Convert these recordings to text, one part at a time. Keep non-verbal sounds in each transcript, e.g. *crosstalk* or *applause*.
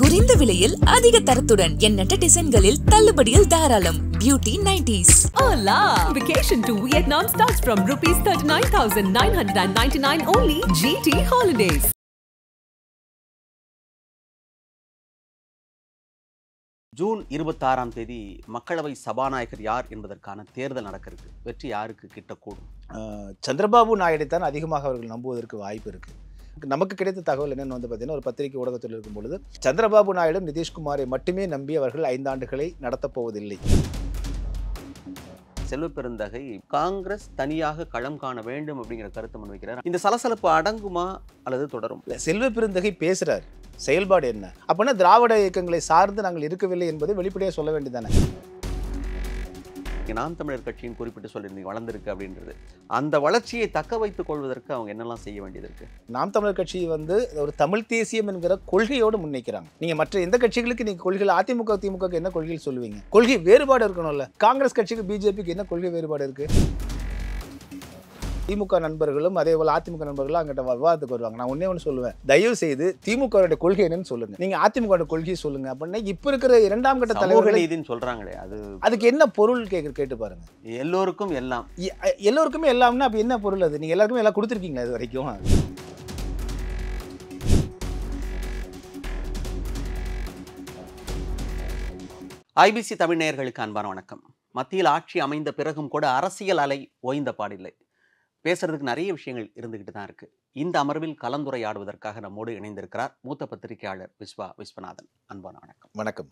குறைந்த விலையில் அதிக தரத்துடன் என் நட்ட டிசைன்களில் தள்ளுபடியில் தாராளம் beauty nineties Ola vacation to Vietnam starts from rupees thirty nine thousand nine hundred and ninety nine only GT holidays தேதி மக்களவை சபாநாயகர் யார் என்பதற்கான தேர்தல் நடக்கிறது வெற்றி யாருக்கு கிட்டக்கூடும் சந்திரபாபு நாயுடு தான் அதிகமாக அவர்கள் நம்புவதற்கு வாய்ப்பு இருக்குது நமக்கு கிடைத்த தகவல் என்னென்னு வந்து பார்த்தீங்கன்னா ஒரு பத்திரிகை ஊடகத்தில் இருக்கும் பொழுது சந்திரபாபு நாயுடு நிதிஷ்குமாரை மட்டுமே நம்பி அவர்கள் ஐந்தாண்டுகளை நடத்தப்போவதில்லை போவதில்லை செல்வப்பெருந்தகை காங்கிரஸ் தனியாக களம் காண வேண்டும் அப்படிங்கிற கருத்து முன்வைக்கிறார் இந்த சலசலப்பு அடங்குமா அல்லது தொடரும் பெருந்தகை பேசுறார் செயல்பாடு என்ன அப்படின்னா திராவிட இயக்கங்களை சார்ந்து நாங்கள் இருக்கவில்லை என்பதை வெளிப்படையாக சொல்ல வேண்டியதானே நீங்கள் நாம் தமிழர் கட்சின்னு குறிப்பிட்டு சொல்லியிருந்தீங்க வளர்ந்துருக்கு அப்படின்றது அந்த வளர்ச்சியை தக்க வைத்துக் கொள்வதற்கு அவங்க என்னெல்லாம் செய்ய வேண்டியது இருக்கு நாம் தமிழர் கட்சி வந்து ஒரு தமிழ் தேசியம் என்கிற கொள்கையோடு முன்னிக்கிறாங்க நீங்கள் மற்ற எந்த கட்சிகளுக்கு நீங்கள் கொள்கையில் அதிமுக திமுக என்ன கொள்கையில் சொல்லுவீங்க கொள்கை வேறுபாடு இருக்கணும்ல காங்கிரஸ் கட்சிக்கு பிஜேபிக்கு என்ன கொள்கை வேறுபாடு இருக்குது திமுக நண்பர்களும் அதே போல அதிமுக நண்பர்களும் அங்கிட்ட விவாதத்துக்கு வருவாங்க நான் ஒன்னே ஒன்று சொல்லுவேன் தயவு செய்து திமுக கொள்கை என்னன்னு சொல்லுங்க நீங்க அதிமுக கொள்கையை சொல்லுங்க அப்படின்னா இப்ப இருக்கிற இரண்டாம் கட்ட தலைவர்கள் இதுன்னு சொல்றாங்களே அது அதுக்கு என்ன பொருள் கேட்க கேட்டு பாருங்க எல்லோருக்கும் எல்லாம் எல்லோருக்குமே எல்லாம்னா அப்ப என்ன பொருள் அது நீங்க எல்லாருக்குமே எல்லாம் கொடுத்துருக்கீங்களா இது வரைக்கும் ஐபிசி தமிழ் நேயர்களுக்கு அன்பான வணக்கம் மத்தியில் ஆட்சி அமைந்த பிறகும் கூட அரசியல் அலை ஓய்ந்த பாடில்லை பேசுறதுக்கு நிறைய விஷயங்கள் இருந்துகிட்டு தான் இருக்கு இந்த அமர்வில் கலந்துரையாடுவதற்காக நம்மோடு இணைந்திருக்கிறார் மூத்த பத்திரிகையாளர் விஸ்வா விஸ்வநாதன் அன்பான வணக்கம் வணக்கம்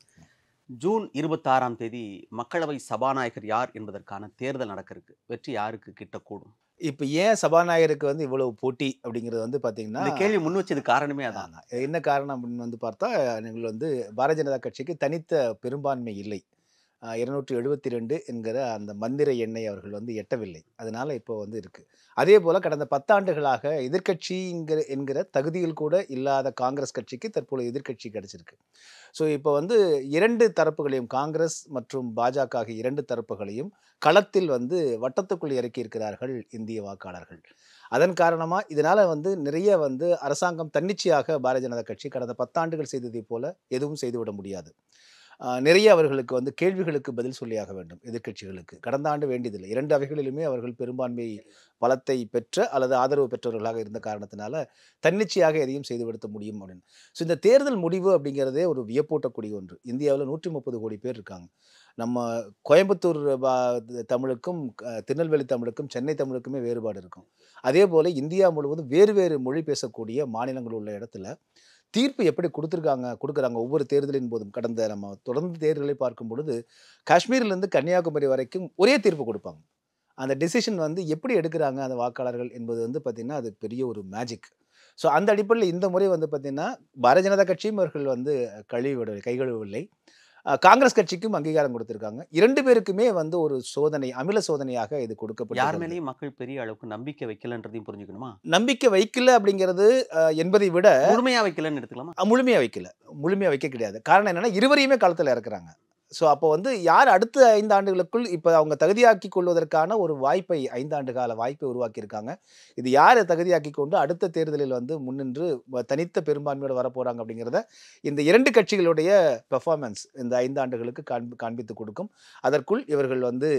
ஜூன் இருபத்தாறாம் தேதி மக்களவை சபாநாயகர் யார் என்பதற்கான தேர்தல் நடக்க இருக்கு வெற்றி யாருக்கு கிட்டக்கூடும் இப்போ ஏன் சபாநாயகருக்கு வந்து இவ்வளவு போட்டி அப்படிங்கிறது வந்து பார்த்தீங்கன்னா கேள்வி முன் வச்சது காரணமே அதான் என்ன காரணம் அப்படின்னு வந்து பார்த்தா நீங்கள் வந்து பாரதிய ஜனதா கட்சிக்கு தனித்த பெரும்பான்மை இல்லை இருநூற்றி எழுபத்தி ரெண்டு என்கிற அந்த மந்திர எண்ணை அவர்கள் வந்து எட்டவில்லை அதனால் இப்போ வந்து இருக்குது அதே போல் கடந்த பத்தாண்டுகளாக எதிர்கட்சிங்கிற என்கிற தகுதியில் கூட இல்லாத காங்கிரஸ் கட்சிக்கு தற்போது எதிர்கட்சி கிடச்சிருக்கு ஸோ இப்போ வந்து இரண்டு தரப்புகளையும் காங்கிரஸ் மற்றும் பாஜக ஆகிய இரண்டு தரப்புகளையும் களத்தில் வந்து வட்டத்துக்குள் இறக்கியிருக்கிறார்கள் இந்திய வாக்காளர்கள் அதன் காரணமாக இதனால் வந்து நிறைய வந்து அரசாங்கம் தன்னிச்சையாக பாரதிய ஜனதா கட்சி கடந்த பத்தாண்டுகள் செய்ததை போல எதுவும் செய்துவிட முடியாது நிறைய அவர்களுக்கு வந்து கேள்விகளுக்கு பதில் சொல்லியாக வேண்டும் எதிர்க்கட்சிகளுக்கு கடந்த ஆண்டு வேண்டியதில்லை இரண்டு அவைகளிலுமே அவர்கள் பெரும்பான்மை பலத்தை பெற்ற அல்லது ஆதரவு பெற்றவர்களாக இருந்த காரணத்தினால தன்னிச்சையாக எதையும் செய்துவிடுத்த முடியும் அப்படின்னு ஸோ இந்த தேர்தல் முடிவு அப்படிங்கிறதே ஒரு வியப்பூட்டக்கூடிய ஒன்று இந்தியாவில் நூற்றி முப்பது கோடி பேர் இருக்காங்க நம்ம கோயம்புத்தூர் தமிழுக்கும் திருநெல்வேலி தமிழுக்கும் சென்னை தமிழுக்குமே வேறுபாடு இருக்கும் அதே போல் இந்தியா முழுவதும் வேறு வேறு மொழி பேசக்கூடிய மாநிலங்கள் உள்ள இடத்துல தீர்ப்பு எப்படி கொடுத்துருக்காங்க கொடுக்குறாங்க ஒவ்வொரு தேர்தலின் போதும் கடந்த நம்ம தொடர்ந்து தேர்தலை பார்க்கும் பொழுது காஷ்மீர்லேருந்து கன்னியாகுமரி வரைக்கும் ஒரே தீர்ப்பு கொடுப்பாங்க அந்த டிசிஷன் வந்து எப்படி எடுக்கிறாங்க அந்த வாக்காளர்கள் என்பது வந்து பார்த்திங்கன்னா அது பெரிய ஒரு மேஜிக் ஸோ அந்த அடிப்படையில் இந்த முறை வந்து பார்த்திங்கன்னா பாரதிய ஜனதா கட்சியும் இவர்கள் வந்து கழிவு விடவில்லை கை காங்கிரஸ் கட்சிக்கும் அங்கீகாரம் கொடுத்திருக்காங்க இரண்டு பேருக்குமே வந்து ஒரு சோதனை அமில சோதனையாக இது கொடுக்கப்படும் யார் மேலேயும் மக்கள் பெரிய அளவுக்கு நம்பிக்கை வைக்கலன்றதையும் புரிஞ்சுக்கணுமா நம்பிக்கை வைக்கல அப்படிங்கிறது என்பதை விட முழுமையாக வைக்கலன்னு எடுத்துக்கலாமா முழுமையா வைக்கல முழுமையா வைக்க கிடையாது காரணம் என்னன்னா இருவரையுமே களத்தில் இறக்குறாங்க ஸோ அப்போ வந்து யார் அடுத்த ஐந்து ஆண்டுகளுக்குள் இப்போ அவங்க தகுதியாக்கி கொள்வதற்கான ஒரு வாய்ப்பை ஐந்தாண்டு கால வாய்ப்பை உருவாக்கியிருக்காங்க இது யாரை தகுதியாக்கி கொண்டு அடுத்த தேர்தலில் வந்து முன்னின்று தனித்த பெரும்பான்மையோடு வரப்போகிறாங்க அப்படிங்கிறத இந்த இரண்டு கட்சிகளுடைய பெர்ஃபார்மன்ஸ் இந்த ஐந்து ஆண்டுகளுக்கு காண்பி காண்பித்து கொடுக்கும் அதற்குள் இவர்கள் வந்து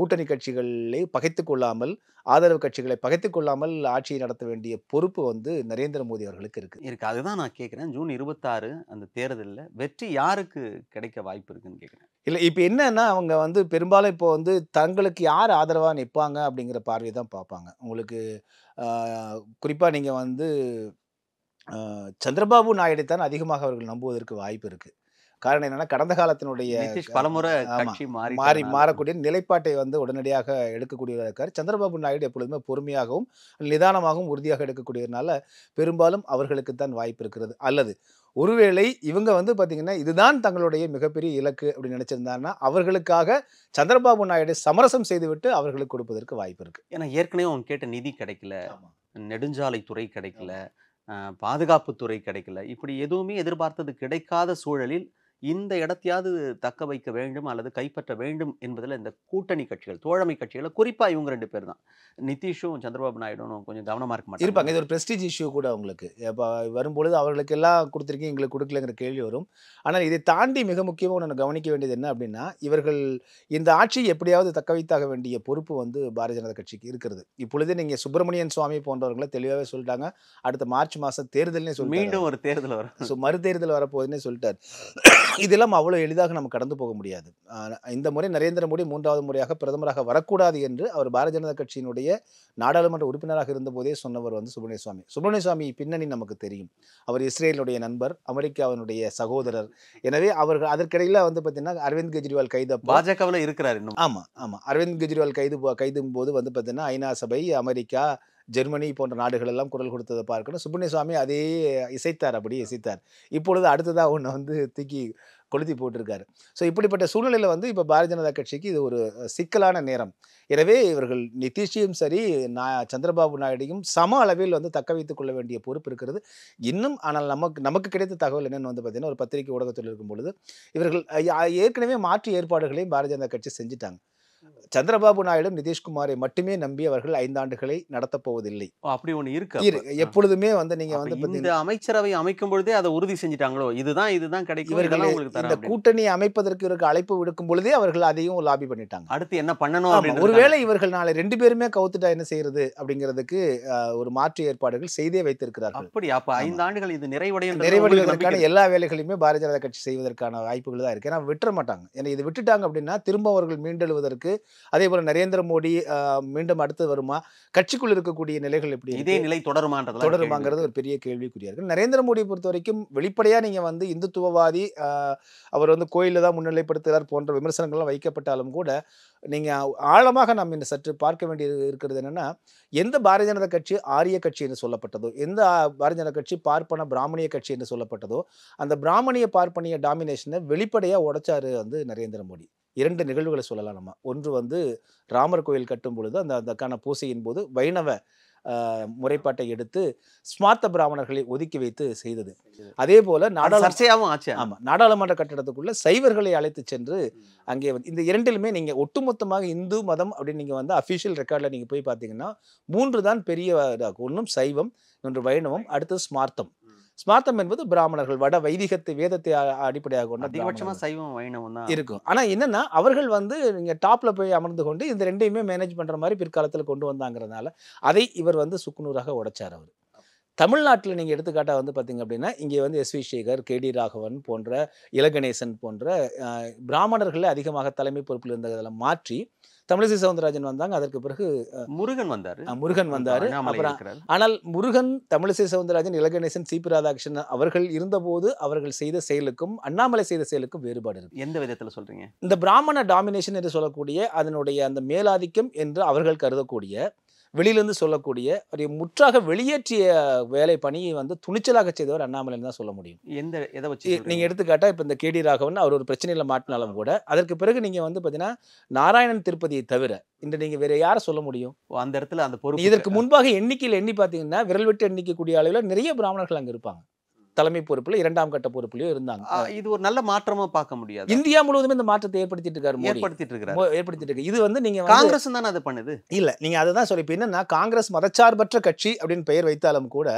கூட்டணி கட்சிகளை பகைத்து கொள்ளாமல் ஆதரவு கட்சிகளை பகைத்து கொள்ளாமல் ஆட்சியை நடத்த வேண்டிய பொறுப்பு வந்து நரேந்திர மோடி அவர்களுக்கு இருக்கு இருக்கு அதுதான் நான் கேட்குறேன் ஜூன் இருபத்தாறு அந்த தேர்தலில் வெற்றி யாருக்கு கிடைக்க வாய்ப்பு இருக்குன்னு கேட்குறேன் இல்லை இப்போ என்னன்னா அவங்க வந்து பெரும்பாலும் இப்போ வந்து தங்களுக்கு யார் ஆதரவாக நிற்பாங்க அப்படிங்கிற பார்வையை தான் பார்ப்பாங்க உங்களுக்கு குறிப்பாக நீங்கள் வந்து சந்திரபாபு நாயுடு தான் அதிகமாக அவர்கள் நம்புவதற்கு வாய்ப்பு இருக்குது காரணம் என்னன்னா கடந்த காலத்தினுடைய பலமுறை மாறி மாறி மாறக்கூடிய நிலைப்பாட்டை வந்து உடனடியாக எடுக்கக்கூடியவராக இருக்கார் சந்திரபாபு நாயுடு எப்பொழுதுமே பொறுமையாகவும் நிதானமாகவும் உறுதியாக எடுக்கக்கூடியதுனால பெரும்பாலும் அவர்களுக்கு தான் வாய்ப்பு இருக்கிறது அல்லது ஒருவேளை இவங்க வந்து பார்த்திங்கன்னா இதுதான் தங்களுடைய மிகப்பெரிய இலக்கு அப்படின்னு நினச்சிருந்தாங்கன்னா அவர்களுக்காக சந்திரபாபு நாயுடு சமரசம் செய்துவிட்டு அவர்களுக்கு கொடுப்பதற்கு வாய்ப்பு இருக்குது ஏன்னா ஏற்கனவே அவங்க கேட்ட நிதி கிடைக்கல நெடுஞ்சாலைத்துறை கிடைக்கல பாதுகாப்புத்துறை கிடைக்கல இப்படி எதுவுமே எதிர்பார்த்தது கிடைக்காத சூழலில் இந்த இடத்தையாவது தக்க வைக்க வேண்டும் அல்லது கைப்பற்ற வேண்டும் என்பதில் இந்த கூட்டணி கட்சிகள் தோழமை கட்சிகள் குறிப்பாக இவங்க ரெண்டு பேர் தான் நிதிஷும் சந்திரபாபு நாயுடும் கொஞ்சம் கவனமாக இருக்க மாட்டாங்க இருப்பாங்க இது ஒரு பிரஸ்டீஜ் இஷ்யூ கூட அவங்களுக்கு இப்போ வரும்பொழுது அவர்களுக்கு எல்லாம் கொடுத்துருக்கீங்க எங்களுக்கு கொடுக்கலங்கிற கேள்வி வரும் ஆனால் இதை தாண்டி மிக முக்கியமாக ஒன்று கவனிக்க வேண்டியது என்ன அப்படின்னா இவர்கள் இந்த ஆட்சியை எப்படியாவது தக்க வைத்தாக வேண்டிய பொறுப்பு வந்து பாரதிய ஜனதா கட்சிக்கு இருக்கிறது இப்பொழுது நீங்கள் சுப்பிரமணியன் சுவாமி போன்றவர்களை தெளிவாகவே சொல்லிட்டாங்க அடுத்த மார்ச் மாதம் தேர்தல்னே சொல்லி மீண்டும் ஒரு தேர்தல் வரும் ஸோ மறு தேர்தல் வரப்போகுதுன்னே சொல்லிட்டார் இதெல்லாம் அவ்வளோ எளிதாக நம்ம கடந்து போக முடியாது இந்த முறை நரேந்திர மோடி மூன்றாவது முறையாக பிரதமராக வரக்கூடாது என்று அவர் பாரதிய ஜனதா கட்சியினுடைய நாடாளுமன்ற உறுப்பினராக இருந்தபோதே சொன்னவர் வந்து சுப்பிரமணிய சுவாமி சுப்பிரமணிய சுவாமி பின்னணி நமக்கு தெரியும் அவர் இஸ்ரேலுடைய நண்பர் அமெரிக்காவினுடைய சகோதரர் எனவே அவர்கள் அதற்கிடையில் வந்து பார்த்தீங்கன்னா அரவிந்த் கெஜ்ரிவால் கைது பாஜகவில் இருக்கிறார் இன்னும் ஆமாம் ஆமாம் அரவிந்த் கெஜ்ரிவால் கைது கைதும் போது வந்து பார்த்தீங்கன்னா ஐநா சபை அமெரிக்கா ஜெர்மனி போன்ற நாடுகள் எல்லாம் குரல் கொடுத்ததை பார்க்கணும் சுப்பிரமணியசுவாமி அதே இசைத்தார் அப்படி இசைத்தார் இப்பொழுது அடுத்ததாக ஒன்று வந்து தூக்கி கொளுத்தி போட்டிருக்காரு ஸோ இப்படிப்பட்ட சூழ்நிலையில் வந்து இப்போ பாரதிய ஜனதா கட்சிக்கு இது ஒரு சிக்கலான நேரம் எனவே இவர்கள் நிதிஷியும் சரி நான் சந்திரபாபு நாயுடையும் சம அளவில் வந்து தக்க வைத்துக் கொள்ள வேண்டிய பொறுப்பு இருக்கிறது இன்னும் ஆனால் நமக்கு நமக்கு கிடைத்த தகவல் என்னென்னு வந்து பார்த்திங்கன்னா ஒரு பத்திரிகை ஊடகத்தில் இருக்கும் பொழுது இவர்கள் ஏற்கனவே மாற்று ஏற்பாடுகளையும் பாரதிய ஜனதா கட்சி செஞ்சுட்டாங்க சந்திரபாபு நாயுடு நிதிஷ்குமாரை மட்டுமே நம்பி அவர்கள் ஐந்தாண்டுகளை நடத்த போவதில்லை அப்படி ஒன்று இருக்கு எப்பொழுதுமே வந்து நீங்க வந்து இந்த அமைச்சரவை அமைக்கும் பொழுதே அதை உறுதி செஞ்சுட்டாங்களோ இதுதான் இதுதான் கிடைக்கும் இந்த கூட்டணி அமைப்பதற்கு இவருக்கு அழைப்பு விடுக்கும் பொழுதே அவர்கள் அதையும் லாபி பண்ணிட்டாங்க அடுத்து என்ன பண்ணணும் ஒருவேளை இவர்கள் நாளை ரெண்டு பேருமே கவுத்துட்டா என்ன செய்யறது அப்படிங்கிறதுக்கு ஒரு மாற்று ஏற்பாடுகள் செய்தே வைத்திருக்கிறார்கள் அப்படி அப்ப ஐந்து ஆண்டுகள் இது நிறைவடையும் நிறைவடைவதற்கான எல்லா வேலைகளையுமே பாரதிய ஜனதா கட்சி செய்வதற்கான வாய்ப்புகள் தான் இருக்கு ஏன்னா விட்டுற மாட்டாங்க ஏன்னா இது விட்டுட்டாங்க அப்படின்னா திரும்ப அவர்கள் மீண்டெழுவதற்கு அதே போல் நரேந்திர மோடி மீண்டும் அடுத்து வருமா கட்சிக்குள் இருக்கக்கூடிய நிலைகள் எப்படி இதே நிலை தொடருமான தொடருமாங்கிறது ஒரு பெரிய கேள்விக்குரிய இருக்கு நரேந்திர மோடியை பொறுத்த வரைக்கும் வெளிப்படையாக நீங்கள் வந்து இந்துத்துவவாதி அவர் வந்து கோயிலில் தான் முன்னிலைப்படுத்துகிறார் போன்ற விமர்சனங்கள்லாம் வைக்கப்பட்டாலும் கூட நீங்கள் ஆழமாக நாம் இந்த சற்று பார்க்க வேண்டியது இருக்கிறது என்னென்னா எந்த பாரதிய ஜனதா கட்சி ஆரிய கட்சி என்று சொல்லப்பட்டதோ எந்த பாரதிய ஜனதா கட்சி பார்ப்பன பிராமணிய கட்சி என்று சொல்லப்பட்டதோ அந்த பிராமணிய பார்ப்பனிய டாமினேஷனை வெளிப்படையாக உடைச்சாரு வந்து நரேந்திர மோடி இரண்டு நிகழ்வுகளை சொல்லலாம் நம்ம ஒன்று வந்து ராமர் கோயில் கட்டும் பொழுது அந்த அதற்கான பூசையின் போது வைணவ முறைப்பாட்டை எடுத்து ஸ்மார்த்த பிராமணர்களை ஒதுக்கி வைத்து செய்தது அதே போல நாடாளுமர்ச்சையாகவும் ஆச்சு ஆமாம் நாடாளுமன்ற கட்டடத்துக்குள்ள சைவர்களை அழைத்து சென்று அங்கே இந்த இரண்டிலுமே நீங்கள் ஒட்டுமொத்தமாக இந்து மதம் அப்படின்னு நீங்கள் வந்து அபிஷியல் ரெக்கார்ட்ல நீங்கள் போய் பார்த்தீங்கன்னா மூன்று தான் பெரிய ஒன்றும் சைவம் இன்னொன்று வைணவம் அடுத்தது ஸ்மார்த்தம் ஸ்மார்த்தம் என்பது பிராமணர்கள் வட வைதிகத்தை வேதத்தை அடிப்படையாக கொண்டு அதிகபட்சமாக சைவம் வைணவம் தான் இருக்கும் ஆனால் என்னன்னா அவர்கள் வந்து இங்க டாப்பில் போய் அமர்ந்து கொண்டு இந்த ரெண்டையுமே மேனேஜ் பண்ணுற மாதிரி பிற்காலத்தில் கொண்டு வந்தாங்கிறதுனால அதை இவர் வந்து சுக்குநூறாக உடைச்சார் அவர் தமிழ்நாட்டில் நீங்கள் எடுத்துக்காட்டாக வந்து பார்த்திங்க அப்படின்னா இங்கே வந்து S V Sekar K T Raghavan போன்ற இலகணேசன் போன்ற பிராமணர்களை அதிகமாக தலைமை பொறுப்பில் இருந்ததெல்லாம் மாற்றி தமிழிசை சவுந்தரராஜன் வந்தாங்க அதற்கு பிறகு முருகன் வந்தார் முருகன் வந்தார் அப்புறம் ஆனால் முருகன் தமிழிசை சவுந்தரராஜன் இலகணேசன் சிபி ராதாகிருஷ்ணன் அவர்கள் இருந்தபோது அவர்கள் செய்த செயலுக்கும் அண்ணாமலை செய்த செயலுக்கும் வேறுபாடு இருக்கு எந்த விதத்தில் சொல்றீங்க இந்த பிராமண டாமினேஷன் என்று சொல்லக்கூடிய அதனுடைய அந்த மேலாதிக்கம் என்று அவர்கள் கருதக்கூடிய வெளியிலேருந்து சொல்லக்கூடிய ஒரு முற்றாக வெளியேற்றிய வேலை பணியை வந்து துணிச்சலாக செய்தவர் அண்ணாமலைன்னு தான் சொல்ல முடியும் எந்த எதை வச்சு நீங்கள் எடுத்துக்காட்டால் இப்போ இந்த கேடி ராகவன் அவர் ஒரு பிரச்சனையில் மாட்டினாலும் கூட அதற்கு பிறகு நீங்கள் வந்து பார்த்தீங்கன்னா நாராயணன் திருப்பதியை தவிர இன்று நீங்கள் வேற யாரை சொல்ல முடியும் அந்த இடத்துல அந்த பொருள் இதற்கு முன்பாக எண்ணிக்கையில் எண்ணி பார்த்தீங்கன்னா விரல் விட்டு எண்ணிக்கக்கூடிய அளவில் நிறைய பிராமணர்கள் அங்கே இருப்பாங்க தலைமை பொறுப்புல இரண்டாம் கட்ட பொறுப்புலயும் இருந்தாங்க இது ஒரு நல்ல மாற்றமா பார்க்க முடியாது இந்தியா முழுவதுமே இந்த மாற்றத்தை ஏற்படுத்திட்டு இருக்காரு ஏற்படுத்திட்டு இருக்காரு ஏற்படுத்திட்டு இருக்கு இது வந்து நீங்க காங்கிரஸ் தானே அதை பண்ணுது இல்ல நீங்க அதைதான் சொல்லி என்னன்னா காங்கிரஸ் மதச்சார்பற்ற கட்சி அப்படின்னு பெயர் வைத்தாலும் கூட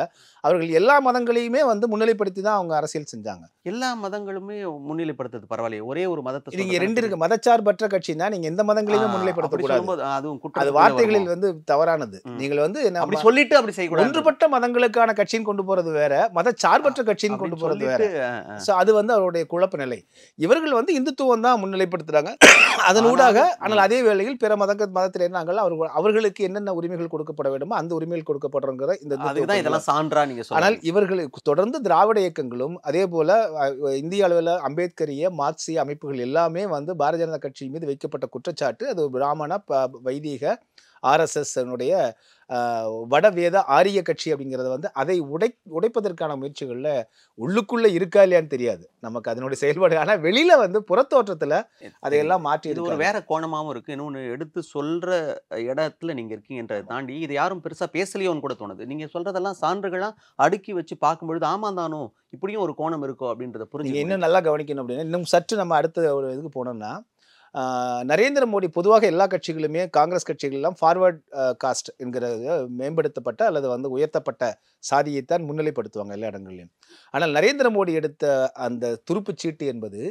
அவர்கள் எல்லா மதங்களையுமே வந்து முன்னிலைப்படுத்தி தான் அவங்க அரசியல் செஞ்சாங்க எல்லா மதங்களுமே முன்னிலைப்படுத்துறது பரவாயில்ல ஒரே ஒரு மதத்தை நீங்க ரெண்டு இருக்கு மதச்சார்பற்ற கட்சினா நீங்க எந்த மதங்களையுமே முன்னிலைப்படுத்த கூடாது அது வார்த்தைகளில் வந்து தவறானது நீங்கள் வந்து என்ன அப்படி சொல்லிட்டு அப்படி செய்யக்கூடாது ஒன்றுபட்ட மதங்களுக்கான கட்சியின் கொண்டு போறது வேற மதச்சார்பற்ற கட்சின்னு கொண்டு போகிறது அது வந்து அவருடைய குழப்ப நிலை இவர்கள் வந்து இந்துத்துவம் தான் முன்னிலைப்படுத்துகிறாங்க *coughs* அதன் ஊடாக ஆனால் அதே வேளையில் பிற மத மதத்தில் நாங்கள் அவர்கள் அவர்களுக்கு என்னென்ன உரிமைகள் கொடுக்கப்பட வேண்டுமோ அந்த உரிமைகள் கொடுக்கப்படுறங்கிற இந்த இதெல்லாம் சான்றா நீங்கள் ஆனால் இவர்களுக்கு தொடர்ந்து திராவிட இயக்கங்களும் அதே போல் இந்திய அளவில் அம்பேத்கரிய மார்க்சிய அமைப்புகள் எல்லாமே வந்து பாரதிய ஜனதா கட்சி மீது வைக்கப்பட்ட குற்றச்சாட்டு அது பிராமண வைதிக ஆர்எஸ்எஸ்னுடைய வடவேத ஆரிய கட்சி அப்படிங்கிறத வந்து அதை உடை உடைப்பதற்கான முயற்சிகளில் உள்ளுக்குள்ளே இருக்கா இல்லையான்னு தெரியாது நமக்கு அதனுடைய செயல்பாடு ஆனால் வெளியில் வந்து புறத்தோற்றத்தில் அதையெல்லாம் மாற்றி இது ஒரு வேற கோணமாகவும் இருக்குது இன்னொன்று எடுத்து சொல்கிற இடத்துல நீங்கள் இருக்கீங்கன்றதை தாண்டி இது யாரும் பெருசாக பேசலையோன்னு கூட தோணுது நீங்கள் சொல்கிறதெல்லாம் சான்றுகளாக அடுக்கி வச்சு பார்க்கும்பொழுது ஆமாம் தானோ இப்படியும் ஒரு கோணம் இருக்கோ அப்படின்றத புரிஞ்சு இன்னும் நல்லா கவனிக்கணும் அப்படின்னா இன்னும் சற்று நம்ம அடுத்த ஒரு இதுக்கு போனோம்னா நரேந்திர மோடி பொதுவாக எல்லா கட்சிகளுமே காங்கிரஸ் கட்சிகளெல்லாம் ஃபார்வர்ட் காஸ்ட் என்கிற மேம்படுத்தப்பட்ட அல்லது வந்து உயர்த்தப்பட்ட சாதியைத்தான் முன்னிலைப்படுத்துவாங்க எல்லா இடங்கள்லையும் ஆனால் நரேந்திர மோடி எடுத்த அந்த சீட்டு என்பது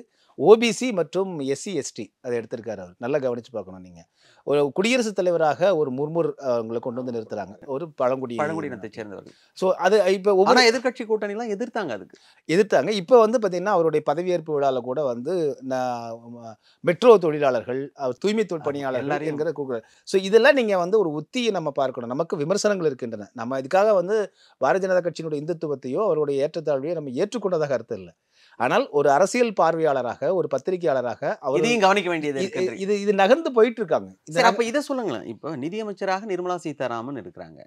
ஓபிசி மற்றும் எஸ்சி எஸ்டி அதை எடுத்திருக்காரு அவர் நல்லா கவனித்து பார்க்கணும் நீங்கள் ஒரு குடியரசுத் தலைவராக ஒரு முர்முர் அவங்களை கொண்டு வந்து நிறுத்துறாங்க ஒரு பழங்குடி பழங்குடியினத்தை சேர்ந்தவர்கள் ஸோ அது இப்போ ஒவ்வொரு எதிர்கட்சி கூட்டணிலாம் எதிர்த்தாங்க அதுக்கு எதிர்த்தாங்க இப்போ வந்து பார்த்தீங்கன்னா அவருடைய பதவியேற்பு விழாவில் கூட வந்து மெட்ரோ தொழிலாளர்கள் தூய்மை தொழில் பணியாளர்கள் என்கிற கூப்பிடுறாரு ஸோ இதெல்லாம் நீங்கள் வந்து ஒரு உத்தியை நம்ம பார்க்கணும் நமக்கு விமர்சனங்கள் இருக்கின்றன நம்ம இதுக்காக வந்து பாரதிய ஜனதா கட்சியினுடைய இந்துத்துவத்தையோ அவருடைய ஏற்றத்தாழ்வையோ நம்ம ஏற்றுக்கொண்டதாக அர்த்தம் இல்லை ஆனால் ஒரு அரசியல் பார்வையாளராக ஒரு பத்திரிகையாளராக அவர் கவனிக்க வேண்டியது இது இது நகர்ந்து போயிட்டு இருக்காங்க அப்ப இதை சொல்லுங்களேன் இப்போ நிதியமைச்சராக நிர்மலா சீதாராமன் இருக்கிறாங்க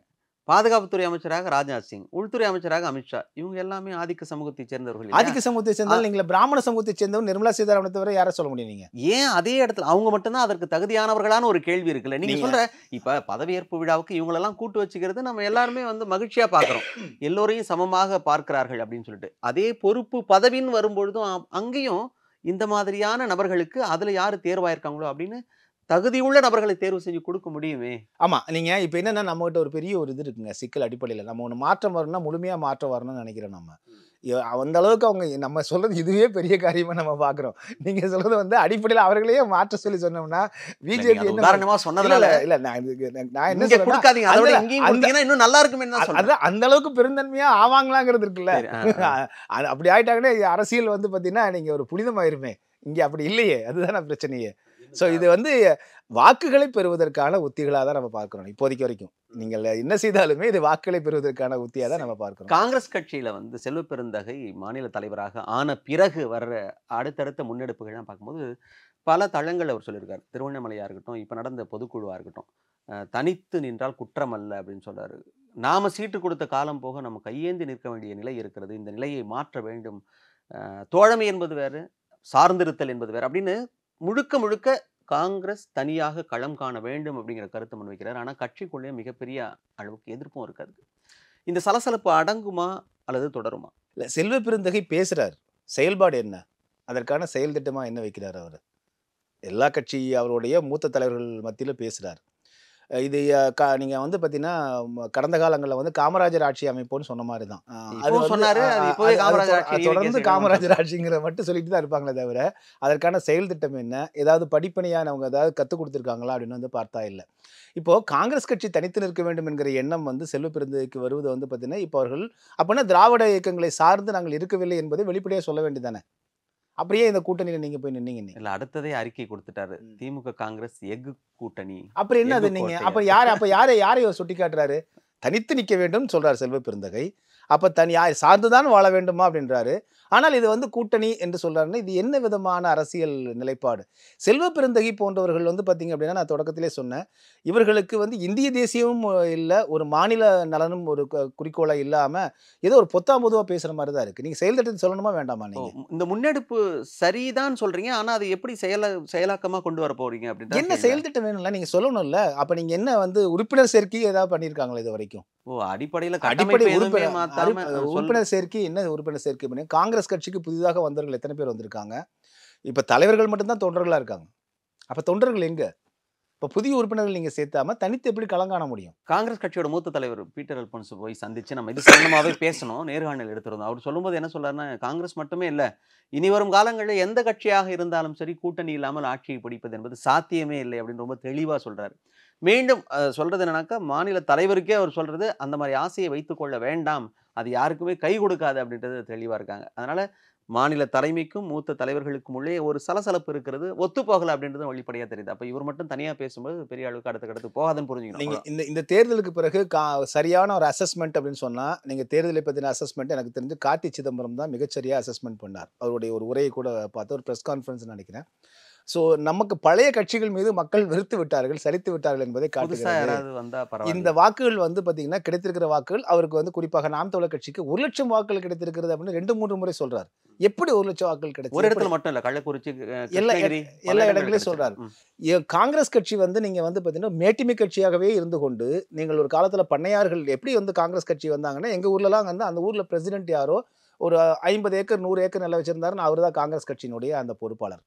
பாதுகாப்புத்துறை அமைச்சராக ராஜ்நாத் சிங் உள்துறை அமைச்சராக அமித்ஷா இவங்க எல்லாமே ஆதிக்க சமூகத்தை சேர்ந்தவர்கள் ஆதிக்க சமூகத்தை சேர்ந்தால் நீங்கள் பிராமண சமூகத்தை சேர்ந்தவர் நிர்மலா சீதாராமனை தவிர யாரை சொல்ல முடியும் நீங்க ஏன் அதே இடத்துல அவங்க மட்டும்தான் அதற்கு தகுதியானவர்களான ஒரு கேள்வி இருக்குல்ல நீங்க சொல்ற இப்ப பதவியேற்பு விழாவுக்கு இவங்களெல்லாம் கூட்டு வச்சுக்கிறது நம்ம எல்லாருமே வந்து மகிழ்ச்சியா பாக்குறோம் எல்லோரையும் சமமாக பார்க்கிறார்கள் அப்படின்னு சொல்லிட்டு அதே பொறுப்பு பதவின்னு வரும்பொழுதும் அங்கேயும் இந்த மாதிரியான நபர்களுக்கு அதுல யாரு தேர்வாயிருக்காங்களோ அப்படின்னு தகுதியுள்ள நபர்களை தேர்வு செஞ்சு கொடுக்க முடியுமே ஆமாம் நீங்கள் இப்போ என்னென்னா நம்மகிட்ட ஒரு பெரிய ஒரு இது இருக்குங்க சிக்கல் அடிப்படையில் நம்ம ஒன்று மாற்றம் வரணும்னா முழுமையாக மாற்றம் வரணும்னு நினைக்கிறோம் நம்ம அந்த அளவுக்கு அவங்க நம்ம சொல்றது இதுவே பெரிய காரியமா நம்ம பாக்குறோம் நீங்க சொல்றது வந்து அடிப்படையில் அவர்களையே மாற்ற சொல்லி சொன்னோம்னா பிஜேபி உதாரணமாக இல்ல நான் நான் என்ன இன்னும் நல்லா இருக்குமே அது அந்த அளவுக்கு பெருந்தன்மையா ஆவாங்களாங்கிறது இருக்குல்ல *laughs* அப்படி ஆயிட்டாங்கன்னா அரசியல் வந்து பாத்தீங்கன்னா நீங்க ஒரு புனிதமாயிருமே இங்க அப்படி இல்லையே அதுதானே பிரச்சனையே ஸோ இது வந்து வாக்குகளை பெறுவதற்கான உத்திகளாக தான் நம்ம பார்க்குறோம் இப்போதைக்கு வரைக்கும் நீங்கள் என்ன செய்தாலுமே இது வாக்குகளை பெறுவதற்கான உத்தியாக தான் நம்ம பார்க்குறோம் காங்கிரஸ் கட்சியில் வந்து செல்வ பெருந்தகை மாநில தலைவராக ஆன பிறகு வர்ற அடுத்தடுத்த முன்னெடுப்புகள்லாம் பார்க்கும்போது பல தளங்கள் அவர் சொல்லியிருக்கார் திருவண்ணாமலையாக இருக்கட்டும் இப்போ நடந்த பொதுக்குழுவாக இருக்கட்டும் தனித்து நின்றால் குற்றம் அல்ல அப்படின்னு சொல்கிறார் நாம் சீட்டு கொடுத்த காலம் போக நம்ம கையேந்தி நிற்க வேண்டிய நிலை இருக்கிறது இந்த நிலையை மாற்ற வேண்டும் தோழமை என்பது வேறு சார்ந்திருத்தல் என்பது வேறு அப்படின்னு முழுக்க முழுக்க காங்கிரஸ் தனியாக களம் காண வேண்டும் அப்படிங்கிற கருத்தை முன்வைக்கிறார் ஆனால் கட்சிக்குள்ளே மிகப்பெரிய அளவுக்கு எதிர்ப்பும் இருக்காது இந்த சலசலப்பு அடங்குமா அல்லது தொடருமா இல்லை செல்வ பெருந்தகை பேசுகிறார் செயல்பாடு என்ன அதற்கான செயல் திட்டமாக என்ன வைக்கிறார் அவர் எல்லா கட்சி அவருடைய மூத்த தலைவர்கள் மத்தியில் பேசுகிறார் இது நீங்க நீங்கள் வந்து பார்த்தீங்கன்னா கடந்த காலங்களில் வந்து காமராஜர் ஆட்சி அமைப்போன்னு சொன்ன மாதிரி தான் அது சொன்னார் தொடர்ந்து காமராஜர் ஆட்சிங்கிற மட்டும் சொல்லிட்டு தான் இருப்பாங்களே தவிர அதற்கான செயல் திட்டம் என்ன ஏதாவது படிப்பணியாக அவங்க ஏதாவது கற்றுக் கொடுத்துருக்காங்களா அப்படின்னு வந்து பார்த்தா இல்லை இப்போது காங்கிரஸ் கட்சி தனித்து நிற்க வேண்டும் என்கிற எண்ணம் வந்து செல்வ பிறந்ததுக்கு வருவது வந்து பார்த்தீங்கன்னா இப்போ அவர்கள் அப்படின்னா திராவிட இயக்கங்களை சார்ந்து நாங்கள் இருக்கவில்லை என்பதை வெளிப்படையாக சொல்ல வேண்டியதானே அப்படியே இந்த கூட்டணியில் நீங்க போய் நின்னீங்க இல்ல அடுத்ததே அறிக்கை கொடுத்துட்டாரு திமுக காங்கிரஸ் எஃகு கூட்டணி அப்படி என்ன அது நீங்க அப்ப யார் அப்ப யாரை யாரையும் சுட்டி காட்டுறாரு தனித்து நிற்க வேண்டும் சொல்றாரு செல்வ பெருந்தகை அப்போ தனி யார் சார்ந்துதான் வாழ வேண்டுமா அப்படின்றாரு ஆனால் இது வந்து கூட்டணி என்று சொல்கிறாருன்னா இது என்ன விதமான அரசியல் நிலைப்பாடு செல்வ பெருந்தகி போன்றவர்கள் வந்து பார்த்திங்க அப்படின்னா நான் தொடக்கத்திலே சொன்னேன் இவர்களுக்கு வந்து இந்திய தேசியமும் இல்லை ஒரு மாநில நலனும் ஒரு குறிக்கோளாக இல்லாமல் ஏதோ ஒரு பொத்தாம் பொதுவாக பேசுகிற மாதிரி தான் இருக்குது நீங்கள் செயல் திட்டத்தை சொல்லணுமா வேண்டாமா நீங்கள் இந்த முன்னெடுப்பு சரிதான் சொல்கிறீங்க ஆனால் அது எப்படி செயல செயலாக்கமாக கொண்டு வர போகிறீங்க அப்படின்னு என்ன செயல் திட்டம் வேணும்ல நீங்கள் சொல்லணும்ல அப்போ நீங்கள் என்ன வந்து உறுப்பினர் சேர்க்கை ஏதாவது பண்ணியிருக்காங்களா இது வரைக்கும் ஓ உறுப்பினர் சேர்க்கை என்ன உறுப்பினர் சேர்க்கை பண்ணி காங்கிரஸ் கட்சிக்கு புதிதாக வந்தவர்கள் எத்தனை பேர் வந்திருக்காங்க இப்ப தலைவர்கள் மட்டும்தான் தொண்டர்களா இருக்காங்க அப்ப தொண்டர்கள் எங்க இப்ப புதிய உறுப்பினர்கள் நீங்க சேர்த்தாம தனித்து எப்படி கலங்காண முடியும் காங்கிரஸ் கட்சியோட மூத்த தலைவர் பீட்டர் அல்பன்ஸ் போய் சந்திச்சு நம்ம இது சம்பந்தமாகவே பேசணும் நேர்காணல் எடுத்திருந்தோம் அவர் சொல்லும்போது என்ன சொல்றாருன்னா காங்கிரஸ் மட்டுமே இல்ல இனி வரும் காலங்களில் எந்த கட்சியாக இருந்தாலும் சரி கூட்டணி இல்லாமல் ஆட்சியை பிடிப்பது என்பது சாத்தியமே இல்லை அப்படின்னு ரொம்ப தெளிவா சொல்றாரு மீண்டும் சொல்கிறது என்னன்னாக்கா மாநில தலைவருக்கே அவர் சொல்கிறது அந்த மாதிரி ஆசையை வைத்துக்கொள்ள வேண்டாம் அது யாருக்குமே கை கொடுக்காது அப்படின்றது தெளிவாக இருக்காங்க அதனால் மாநில தலைமைக்கும் மூத்த தலைவர்களுக்கும் உள்ளே ஒரு சலசலப்பு இருக்கிறது ஒத்து போகலை அப்படின்றது வெளிப்படையாக தெரியுது அப்போ இவர் மட்டும் தனியாக பேசும்போது பெரிய அளவுக்கு அடுத்த கடத்து போகாதுன்னு புரிஞ்சுக்கணும் நீங்கள் இந்த இந்த தேர்தலுக்கு பிறகு கா சரியான ஒரு அசஸ்மெண்ட் அப்படின்னு சொன்னால் நீங்கள் தேர்தலை பற்றின அசஸ்மெண்ட் எனக்கு தெரிஞ்சு கார்த்தி சிதம்பரம் தான் மிகச்சரியாக அசஸ்மெண்ட் பண்ணார் அவருடைய ஒரு உரையை கூட பார்த்து ஒரு ப்ரெஸ் கான்ஃபரன்ஸ் நினைக்கிறேன் ஸோ நமக்கு பழைய கட்சிகள் மீது மக்கள் வெறுத்து விட்டார்கள் சரித்து விட்டார்கள் என்பதை காட்டுகிறது இந்த வாக்குகள் வந்து பார்த்தீங்கன்னா கிடைத்திருக்கிற வாக்குகள் அவருக்கு வந்து குறிப்பாக நாம் தமிழர் கட்சிக்கு ஒரு லட்சம் வாக்குகள் கிடைத்திருக்கிறது அப்படின்னு ரெண்டு மூன்று முறை சொல்றாரு எப்படி ஒரு லட்சம் வாக்குகள் கிடைச்சு ஒரு இடத்துல மட்டும் இல்ல கள்ளக்குறிச்சி எல்லா எல்லா இடங்களையும் சொல்றாரு காங்கிரஸ் கட்சி வந்து நீங்க வந்து பாத்தீங்கன்னா மேட்டிமை கட்சியாகவே இருந்து கொண்டு நீங்கள் ஒரு காலத்துல பண்ணையார்கள் எப்படி வந்து காங்கிரஸ் கட்சி வந்தாங்கன்னா எங்க ஊர்ல எல்லாம் வந்து அந்த ஊர்ல பிரசிடென்ட் யாரோ ஒரு ஐம்பது ஏக்கர் நூறு ஏக்கர் நில வச்சிருந்தாருன்னு அவர் தான் காங்கிரஸ் கட்சியினுடைய அந்த பொறுப்பாளர்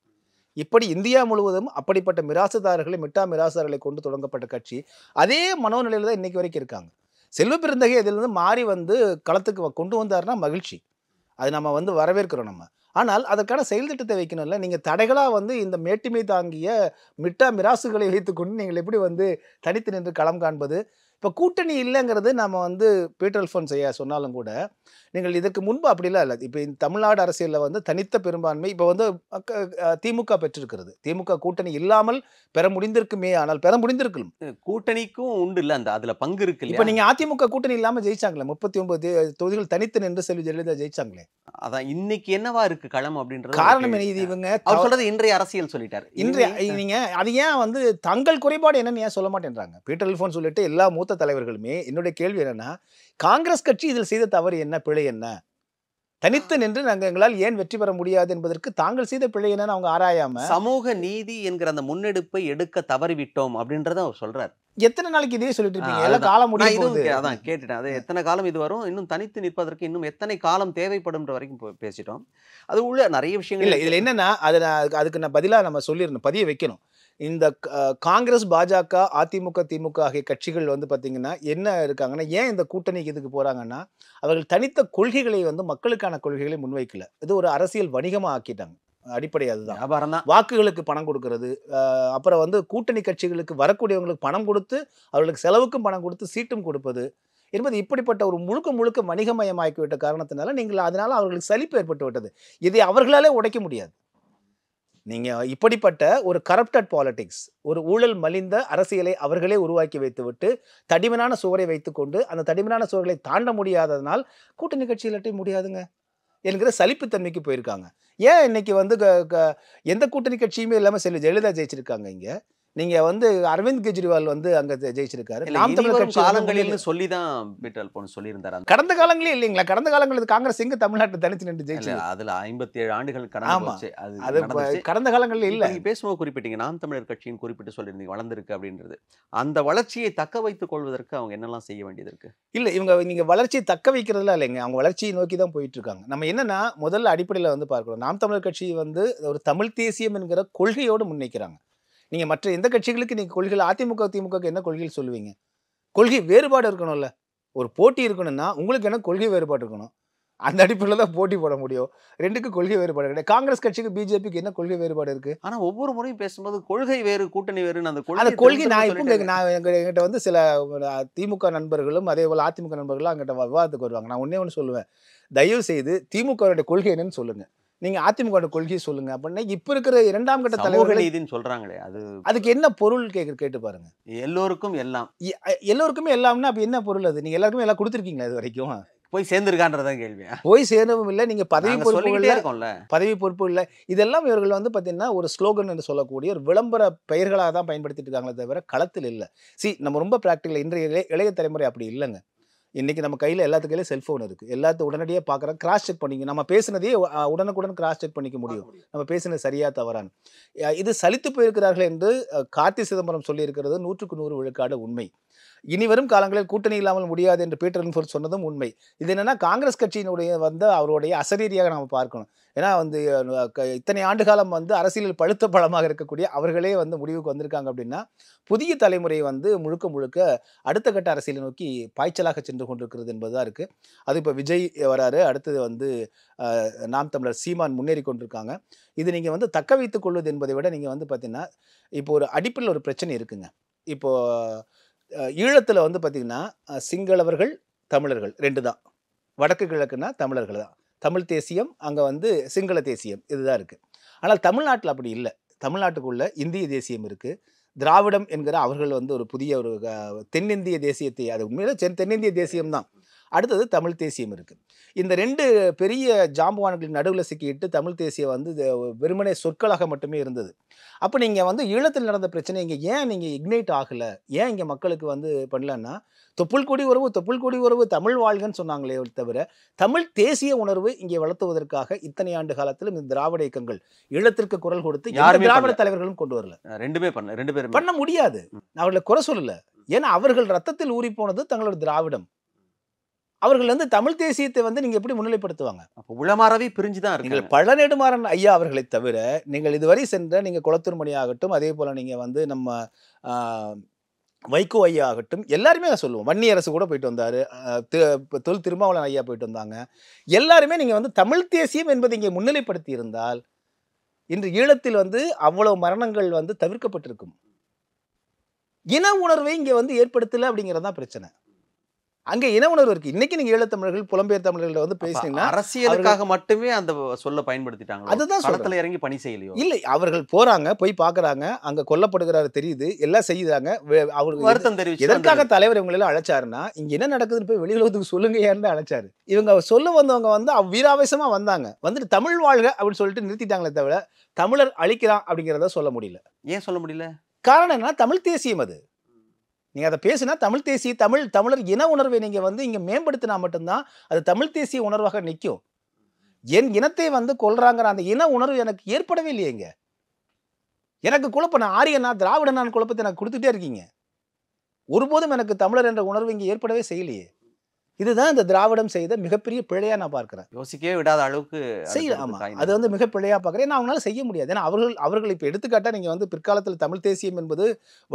இப்படி இந்தியா முழுவதும் அப்படிப்பட்ட மிராசுதாரர்களை மிட்டா மிராசுதாரர்களை கொண்டு தொடங்கப்பட்ட கட்சி அதே மனோநிலையில் தான் இன்றைக்கி வரைக்கும் இருக்காங்க செல்வ பிறந்தகை இதிலிருந்து மாறி வந்து களத்துக்கு கொண்டு வந்தாருன்னா மகிழ்ச்சி அது நம்ம வந்து வரவேற்கிறோம் நம்ம ஆனால் அதற்கான செயல் திட்டத்தை வைக்கணும்ல நீங்கள் தடைகளாக வந்து இந்த மேட்டுமை தாங்கிய மிட்டா மிராசுகளை வைத்துக்கொண்டு நீங்கள் எப்படி வந்து தனித்து நின்று களம் காண்பது இப்போ கூட்டணி இல்லைங்கிறது நம்ம வந்து பீட்டர் ஃபோன் செய்ய சொன்னாலும் கூட நீங்கள் இதற்கு முன்பு அப்படிலாம் இல்லை இப்போ தமிழ்நாடு அரசியலில் வந்து தனித்த பெரும்பான்மை இப்போ வந்து திமுக பெற்றிருக்கிறது திமுக கூட்டணி இல்லாமல் பெற முடிந்திருக்குமே ஆனால் பெற முடிந்திருக்கலாம் கூட்டணிக்கும் உண்டு இல்லை அந்த அதில் பங்கு இருக்கு இப்போ நீங்கள் அதிமுக கூட்டணி இல்லாமல் ஜெயிச்சாங்களே முப்பத்தி ஒன்பது தொகுதிகள் தனித்து நின்று செல்வி ஜெயலலிதா ஜெயிச்சாங்களே அதான் இன்னைக்கு என்னவா இருக்கு களம் அப்படின்ற காரணம் என்ன இவங்க அவர் சொல்றது இன்றைய அரசியல் சொல்லிட்டார் இன்றைய நீங்கள் அது ஏன் வந்து தங்கள் குறைபாடு என்னன்னு ஏன் சொல்ல மாட்டேன்றாங்க பீட்டர் ஃபோன் சொல்லிட்டு எல்லா மூத்த மூத்த தலைவர்களுமே என்னுடைய கேள்வி என்னன்னா காங்கிரஸ் கட்சி இதில் செய்த தவறு என்ன பிழை என்ன தனித்து நின்று நாங்கள் எங்களால் ஏன் வெற்றி பெற முடியாது என்பதற்கு தாங்கள் செய்த பிழை என அவங்க ஆராயாம சமூக நீதி என்கிற அந்த முன்னெடுப்பை எடுக்க தவறிவிட்டோம் அப்படின்றத அவர் சொல்றாரு எத்தனை நாளைக்கு இதே சொல்லிட்டு இருக்கீங்க எல்லாம் காலம் முடியும் அதான் கேட்டுட்டேன் அது எத்தனை காலம் இது வரும் இன்னும் தனித்து நிற்பதற்கு இன்னும் எத்தனை காலம் தேவைப்படும்ன்ற வரைக்கும் பேசிட்டோம் அது உள்ள நிறைய விஷயங்கள் இல்லை இதில் என்னன்னா அதுக்கு நான் பதிலாக நம்ம சொல்லியிருந்தோம் பதிய வைக்கணும் இந்த காங்கிரஸ் பாஜக அதிமுக திமுக ஆகிய கட்சிகள் வந்து பார்த்திங்கன்னா என்ன இருக்காங்கன்னா ஏன் இந்த கூட்டணிக்கு இதுக்கு போகிறாங்கன்னா அவர்கள் தனித்த கொள்கைகளை வந்து மக்களுக்கான கொள்கைகளை முன்வைக்கல இது ஒரு அரசியல் வணிகமாக ஆக்கிட்டாங்க அடிப்படை அதுதான் வியாபாரம் தான் வாக்குகளுக்கு பணம் கொடுக்கறது அப்புறம் வந்து கூட்டணி கட்சிகளுக்கு வரக்கூடியவங்களுக்கு பணம் கொடுத்து அவர்களுக்கு செலவுக்கும் பணம் கொடுத்து சீட்டும் கொடுப்பது என்பது இப்படிப்பட்ட ஒரு முழுக்க முழுக்க வணிகமயமாக்கிவிட்ட காரணத்தினால நீங்கள் அதனால் அவர்களுக்கு சலிப்பு ஏற்பட்டு விட்டது இதை அவர்களாலே உடைக்க முடியாது நீங்கள் இப்படிப்பட்ட ஒரு கரப்டட் பாலிடிக்ஸ் ஒரு ஊழல் மலிந்த அரசியலை அவர்களே உருவாக்கி வைத்துவிட்டு தடிமனான சுவரை வைத்துக்கொண்டு அந்த தடிமனான சுவர்களை தாண்ட முடியாததனால் கூட்டணி கட்சியிலட்டையும் முடியாதுங்க என்கிற சலிப்புத்தன்மைக்கு போயிருக்காங்க ஏன் இன்னைக்கு வந்து எந்த கூட்டணி கட்சியுமே இல்லாமல் செல்வி ஜெயலலிதா ஜெயிச்சிருக்காங்க இங்கே நீங்க வந்து அரவிந்த் கெஜ்ரிவால் வந்து அங்க ஜெயிச்சிருக்காரு நாம் தமிழர் கட்சி காலங்களில் சொல்லி தான் பீட்டர் அல்போன் சொல்லியிருந்தார் கடந்த காலங்களே இல்லைங்களா கடந்த காலங்களில் காங்கிரஸ் எங்க தமிழ்நாட்டில் தனித்து நின்று ஜெயிச்சு அதுல ஐம்பத்தி ஏழு ஆண்டுகள் கடந்து அது கடந்த காலங்களில் இல்லை நீங்க பேசும்போது குறிப்பிட்டீங்க நாம் தமிழர் கட்சியும் குறிப்பிட்டு சொல்லியிருந்தீங்க வளர்ந்துருக்கு அப்படின்றது அந்த வளர்ச்சியை தக்க வைத்துக் கொள்வதற்கு அவங்க என்னெல்லாம் செய்ய வேண்டியது இருக்கு இல்ல இவங்க நீங்க வளர்ச்சியை தக்க வைக்கிறதுல இல்லைங்க அவங்க வளர்ச்சியை நோக்கி தான் போயிட்டு இருக்காங்க நம்ம என்னன்னா முதல்ல அடிப்படையில் வந்து பார்க்கிறோம் நாம் தமிழர் கட்சி வந்து ஒரு தமிழ் தேசியம் என்கிற கொள்கையோடு முன்னிக்கிறாங்க நீங்கள் மற்ற எந்த கட்சிகளுக்கு நீங்கள் கொள்கையில் அதிமுக திமுக என்ன கொள்கைகள் சொல்லுவீங்க கொள்கை வேறுபாடு இருக்கணும்ல ஒரு போட்டி இருக்கணும்னா உங்களுக்கு என்ன கொள்கை வேறுபாடு இருக்கணும் அந்த அடிப்படையில் தான் போட்டி போட முடியும் ரெண்டுக்கு கொள்கை வேறுபாடு கிடையாது காங்கிரஸ் கட்சிக்கு பிஜேபிக்கு என்ன கொள்கை வேறுபாடு இருக்கு ஆனால் ஒவ்வொரு முறையும் பேசும்போது கொள்கை வேறு கூட்டணி வேறுனு அந்த அந்த கொள்கை நான் இப்போ நான் எங்கிட்ட வந்து சில திமுக நண்பர்களும் அதே போல் அதிமுக நண்பர்களும் அங்கிட்ட விவாதத்துக்கு வருவாங்க நான் ஒன்றே ஒன்று சொல்லுவேன் தயவு செய்து திமுகவுடைய கொள்கை என்னன்னு சொல்லுங்கள் நீங்க அதிமுக கொள்கை சொல்லுங்க அப்படின்னா இப்போ இருக்கிற இரண்டாம் கட்ட தலைவர்கள் இதுன்னு சொல்றாங்களே அது அதுக்கு என்ன பொருள் கேட்க கேட்டு பாருங்க எல்லோருக்கும் எல்லாம் எல்லோருக்குமே எல்லாம்னா அப்ப என்ன பொருள் அது நீங்க எல்லாருக்குமே எல்லாம் கொடுத்துருக்கீங்களா இது வரைக்கும் போய் சேர்ந்துருக்கான்றதான் கேள்வி போய் சேர்ந்தவும் இல்லை நீங்க பதவி பொறுப்புகள் இருக்கும்ல பதவி பொறுப்பு இல்லை இதெல்லாம் இவர்கள் வந்து பார்த்தீங்கன்னா ஒரு ஸ்லோகன் என்று சொல்லக்கூடிய ஒரு விளம்பர பெயர்களாக தான் பயன்படுத்திட்டு இருக்காங்களே தவிர களத்தில் இல்லை சி நம்ம ரொம்ப ப்ராக்டிக்கல் இன்றைய இளைய தலைமுறை அப்படி இல்லைங்க இன்றைக்கி நம்ம கையில் எல்லாத்து கையில செல்ஃபோன் இருக்குது எல்லாத்தையும் உடனடியாக பார்க்குறோம் கிராஸ் செக் பண்ணிக்க நம்ம பேசுனதே உடனுக்குடன் கிராஸ் செக் பண்ணிக்க முடியும் நம்ம பேசினது சரியாக தவறான் இது சலித்து போயிருக்கிறார்கள் என்று கார்த்தி சிதம்பரம் சொல்லியிருக்கிறது நூற்றுக்கு நூறு விழுக்காடு உண்மை இனி வரும் காலங்களில் கூட்டணி இல்லாமல் முடியாது என்று பீட்டர் இன்ஃபோர்ட் சொன்னதும் உண்மை இது என்னென்னா காங்கிரஸ் கட்சியினுடைய வந்து அவருடைய அசரீதியாக நாம் பார்க்கணும் ஏன்னா வந்து இத்தனை ஆண்டு காலம் வந்து அரசியலில் பழுத்த பழமாக இருக்கக்கூடிய அவர்களே வந்து முடிவுக்கு வந்திருக்காங்க அப்படின்னா புதிய தலைமுறை வந்து முழுக்க முழுக்க அடுத்த கட்ட அரசியலை நோக்கி பாய்ச்சலாக சென்று கொண்டிருக்கிறது என்பது தான் இருக்குது அது இப்போ விஜய் வராரு அடுத்தது வந்து நாம் தமிழர் சீமான் முன்னேறி கொண்டிருக்காங்க இது நீங்கள் வந்து தக்க வைத்துக் கொள்வது என்பதை விட நீங்கள் வந்து பார்த்தீங்கன்னா இப்போ ஒரு அடிப்பில் ஒரு பிரச்சனை இருக்குங்க இப்போது ஈழத்தில் வந்து பார்த்திங்கன்னா சிங்களவர்கள் தமிழர்கள் ரெண்டு தான் வடக்கு கிழக்குன்னா தமிழர்கள் தான் தமிழ் தேசியம் அங்கே வந்து சிங்கள தேசியம் இதுதான் இருக்குது ஆனால் தமிழ்நாட்டில் அப்படி இல்லை தமிழ்நாட்டுக்குள்ளே இந்திய தேசியம் இருக்குது திராவிடம் என்கிற அவர்கள் வந்து ஒரு புதிய ஒரு தென்னிந்திய தேசியத்தை அது உண்மையில் தென்னிந்திய தேசியம்தான் அடுத்தது தமிழ் தேசியம் இருக்குது இந்த ரெண்டு பெரிய ஜாம்பவான்களின் நடுவில் சிக்கிட்டு தமிழ் தேசியம் வந்து வெறுமனே சொற்களாக மட்டுமே இருந்தது அப்போ நீங்கள் வந்து ஈழத்தில் நடந்த பிரச்சனை இங்கே ஏன் நீங்கள் இக்னைட் ஆகலை ஏன் இங்கே மக்களுக்கு வந்து பண்ணலன்னா தொப்புள் கொடி உறவு தொப்புள் கொடி உறவு தமிழ் வாழ்கன்னு சொன்னாங்களே தவிர தமிழ் தேசிய உணர்வு இங்கே வளர்த்துவதற்காக இத்தனை ஆண்டு காலத்திலும் இந்த திராவிட இயக்கங்கள் ஈழத்திற்கு குரல் கொடுத்து யாரும் திராவிட தலைவர்களும் கொண்டு வரல ரெண்டுமே பண்ணல ரெண்டு பேரும் பண்ண முடியாது அவர்களை குறை சொல்லல ஏன்னா அவர்கள் ரத்தத்தில் ஊறி போனது தங்களோட திராவிடம் அவர்கள் வந்து தமிழ் தேசியத்தை வந்து நீங்கள் எப்படி முன்னிலைப்படுத்துவாங்க அப்போ உளமாறவே பிரிஞ்சு தான் நீங்கள் பழநெடுமாறன் ஐயா அவர்களை தவிர நீங்கள் இதுவரை சென்ற நீங்கள் குளத்தூர் மணி ஆகட்டும் அதே போல் நீங்கள் வந்து நம்ம வைகோ ஐயா ஆகட்டும் எல்லாருமே நான் சொல்லுவோம் வன்னி அரசு கூட போயிட்டு வந்தார் தொல் திருமாவளவன் ஐயா போயிட்டு வந்தாங்க எல்லாருமே நீங்கள் வந்து தமிழ் தேசியம் என்பதை இங்கே முன்னிலைப்படுத்தி இருந்தால் இன்று ஈழத்தில் வந்து அவ்வளவு மரணங்கள் வந்து தவிர்க்கப்பட்டிருக்கும் இன உணர்வை இங்கே வந்து ஏற்படுத்தலை அப்படிங்கிறது தான் பிரச்சனை அங்கே இன உணர்வு இருக்கு இன்னைக்கு நீங்க ஈழத் தமிழர்கள் புலம்பெயர் தமிழர்கள் வந்து பேசினீங்கன்னா அரசியலுக்காக மட்டுமே அந்த சொல்ல பயன்படுத்திட்டாங்க அதுதான் சொல்லத்துல இறங்கி பணி செய்யலையோ இல்லை அவர்கள் போறாங்க போய் பார்க்குறாங்க அங்கே கொல்லப்படுகிறாரு தெரியுது எல்லாம் செய்யுறாங்க அவருக்கு வருத்தம் தெரிவிச்சு எதற்காக தலைவர் இவங்களெல்லாம் அழைச்சாருன்னா இங்கே என்ன நடக்குதுன்னு போய் வெளியுலகத்துக்கு சொல்லுங்க ஏன்னு அழைச்சாரு இவங்க சொல்ல வந்தவங்க வந்து வீராவேசமாக வந்தாங்க வந்துட்டு தமிழ் வாழ்க அப்படின்னு சொல்லிட்டு நிறுத்திட்டாங்களே தவிர தமிழர் அழிக்கிறான் அப்படிங்கிறத சொல்ல முடியல ஏன் சொல்ல முடியல காரணம் என்ன தமிழ் தேசியம் அது நீங்கள் அதை பேசினா தமிழ் தேசிய தமிழ் தமிழர் இன உணர்வை நீங்கள் வந்து இங்கே மேம்படுத்தினா மட்டும்தான் அது தமிழ் தேசிய உணர்வாக நிற்கும் என் இனத்தை வந்து கொள்றாங்கிற அந்த இன உணர்வு எனக்கு ஏற்படவே இல்லையேங்க எனக்கு குழப்பம் நான் ஆரியனா திராவிட குழப்பத்தை எனக்கு கொடுத்துட்டே இருக்கீங்க ஒருபோதும் எனக்கு தமிழர் என்ற உணர்வு இங்கே ஏற்படவே செய்யலையே இதுதான் இந்த திராவிடம் செய்த மிகப்பெரிய பிழையாக நான் பார்க்குறேன் யோசிக்கவே விடாத அளவுக்கு செய்யல ஆமாம் அது வந்து மிக பிழையா பார்க்குறேன் ஏன்னா அவங்களால செய்ய முடியாது ஏன்னா அவர்கள் அவர்கள் இப்போ எடுத்துக்காட்டா நீங்கள் வந்து பிற்காலத்தில் தமிழ் தேசியம் என்பது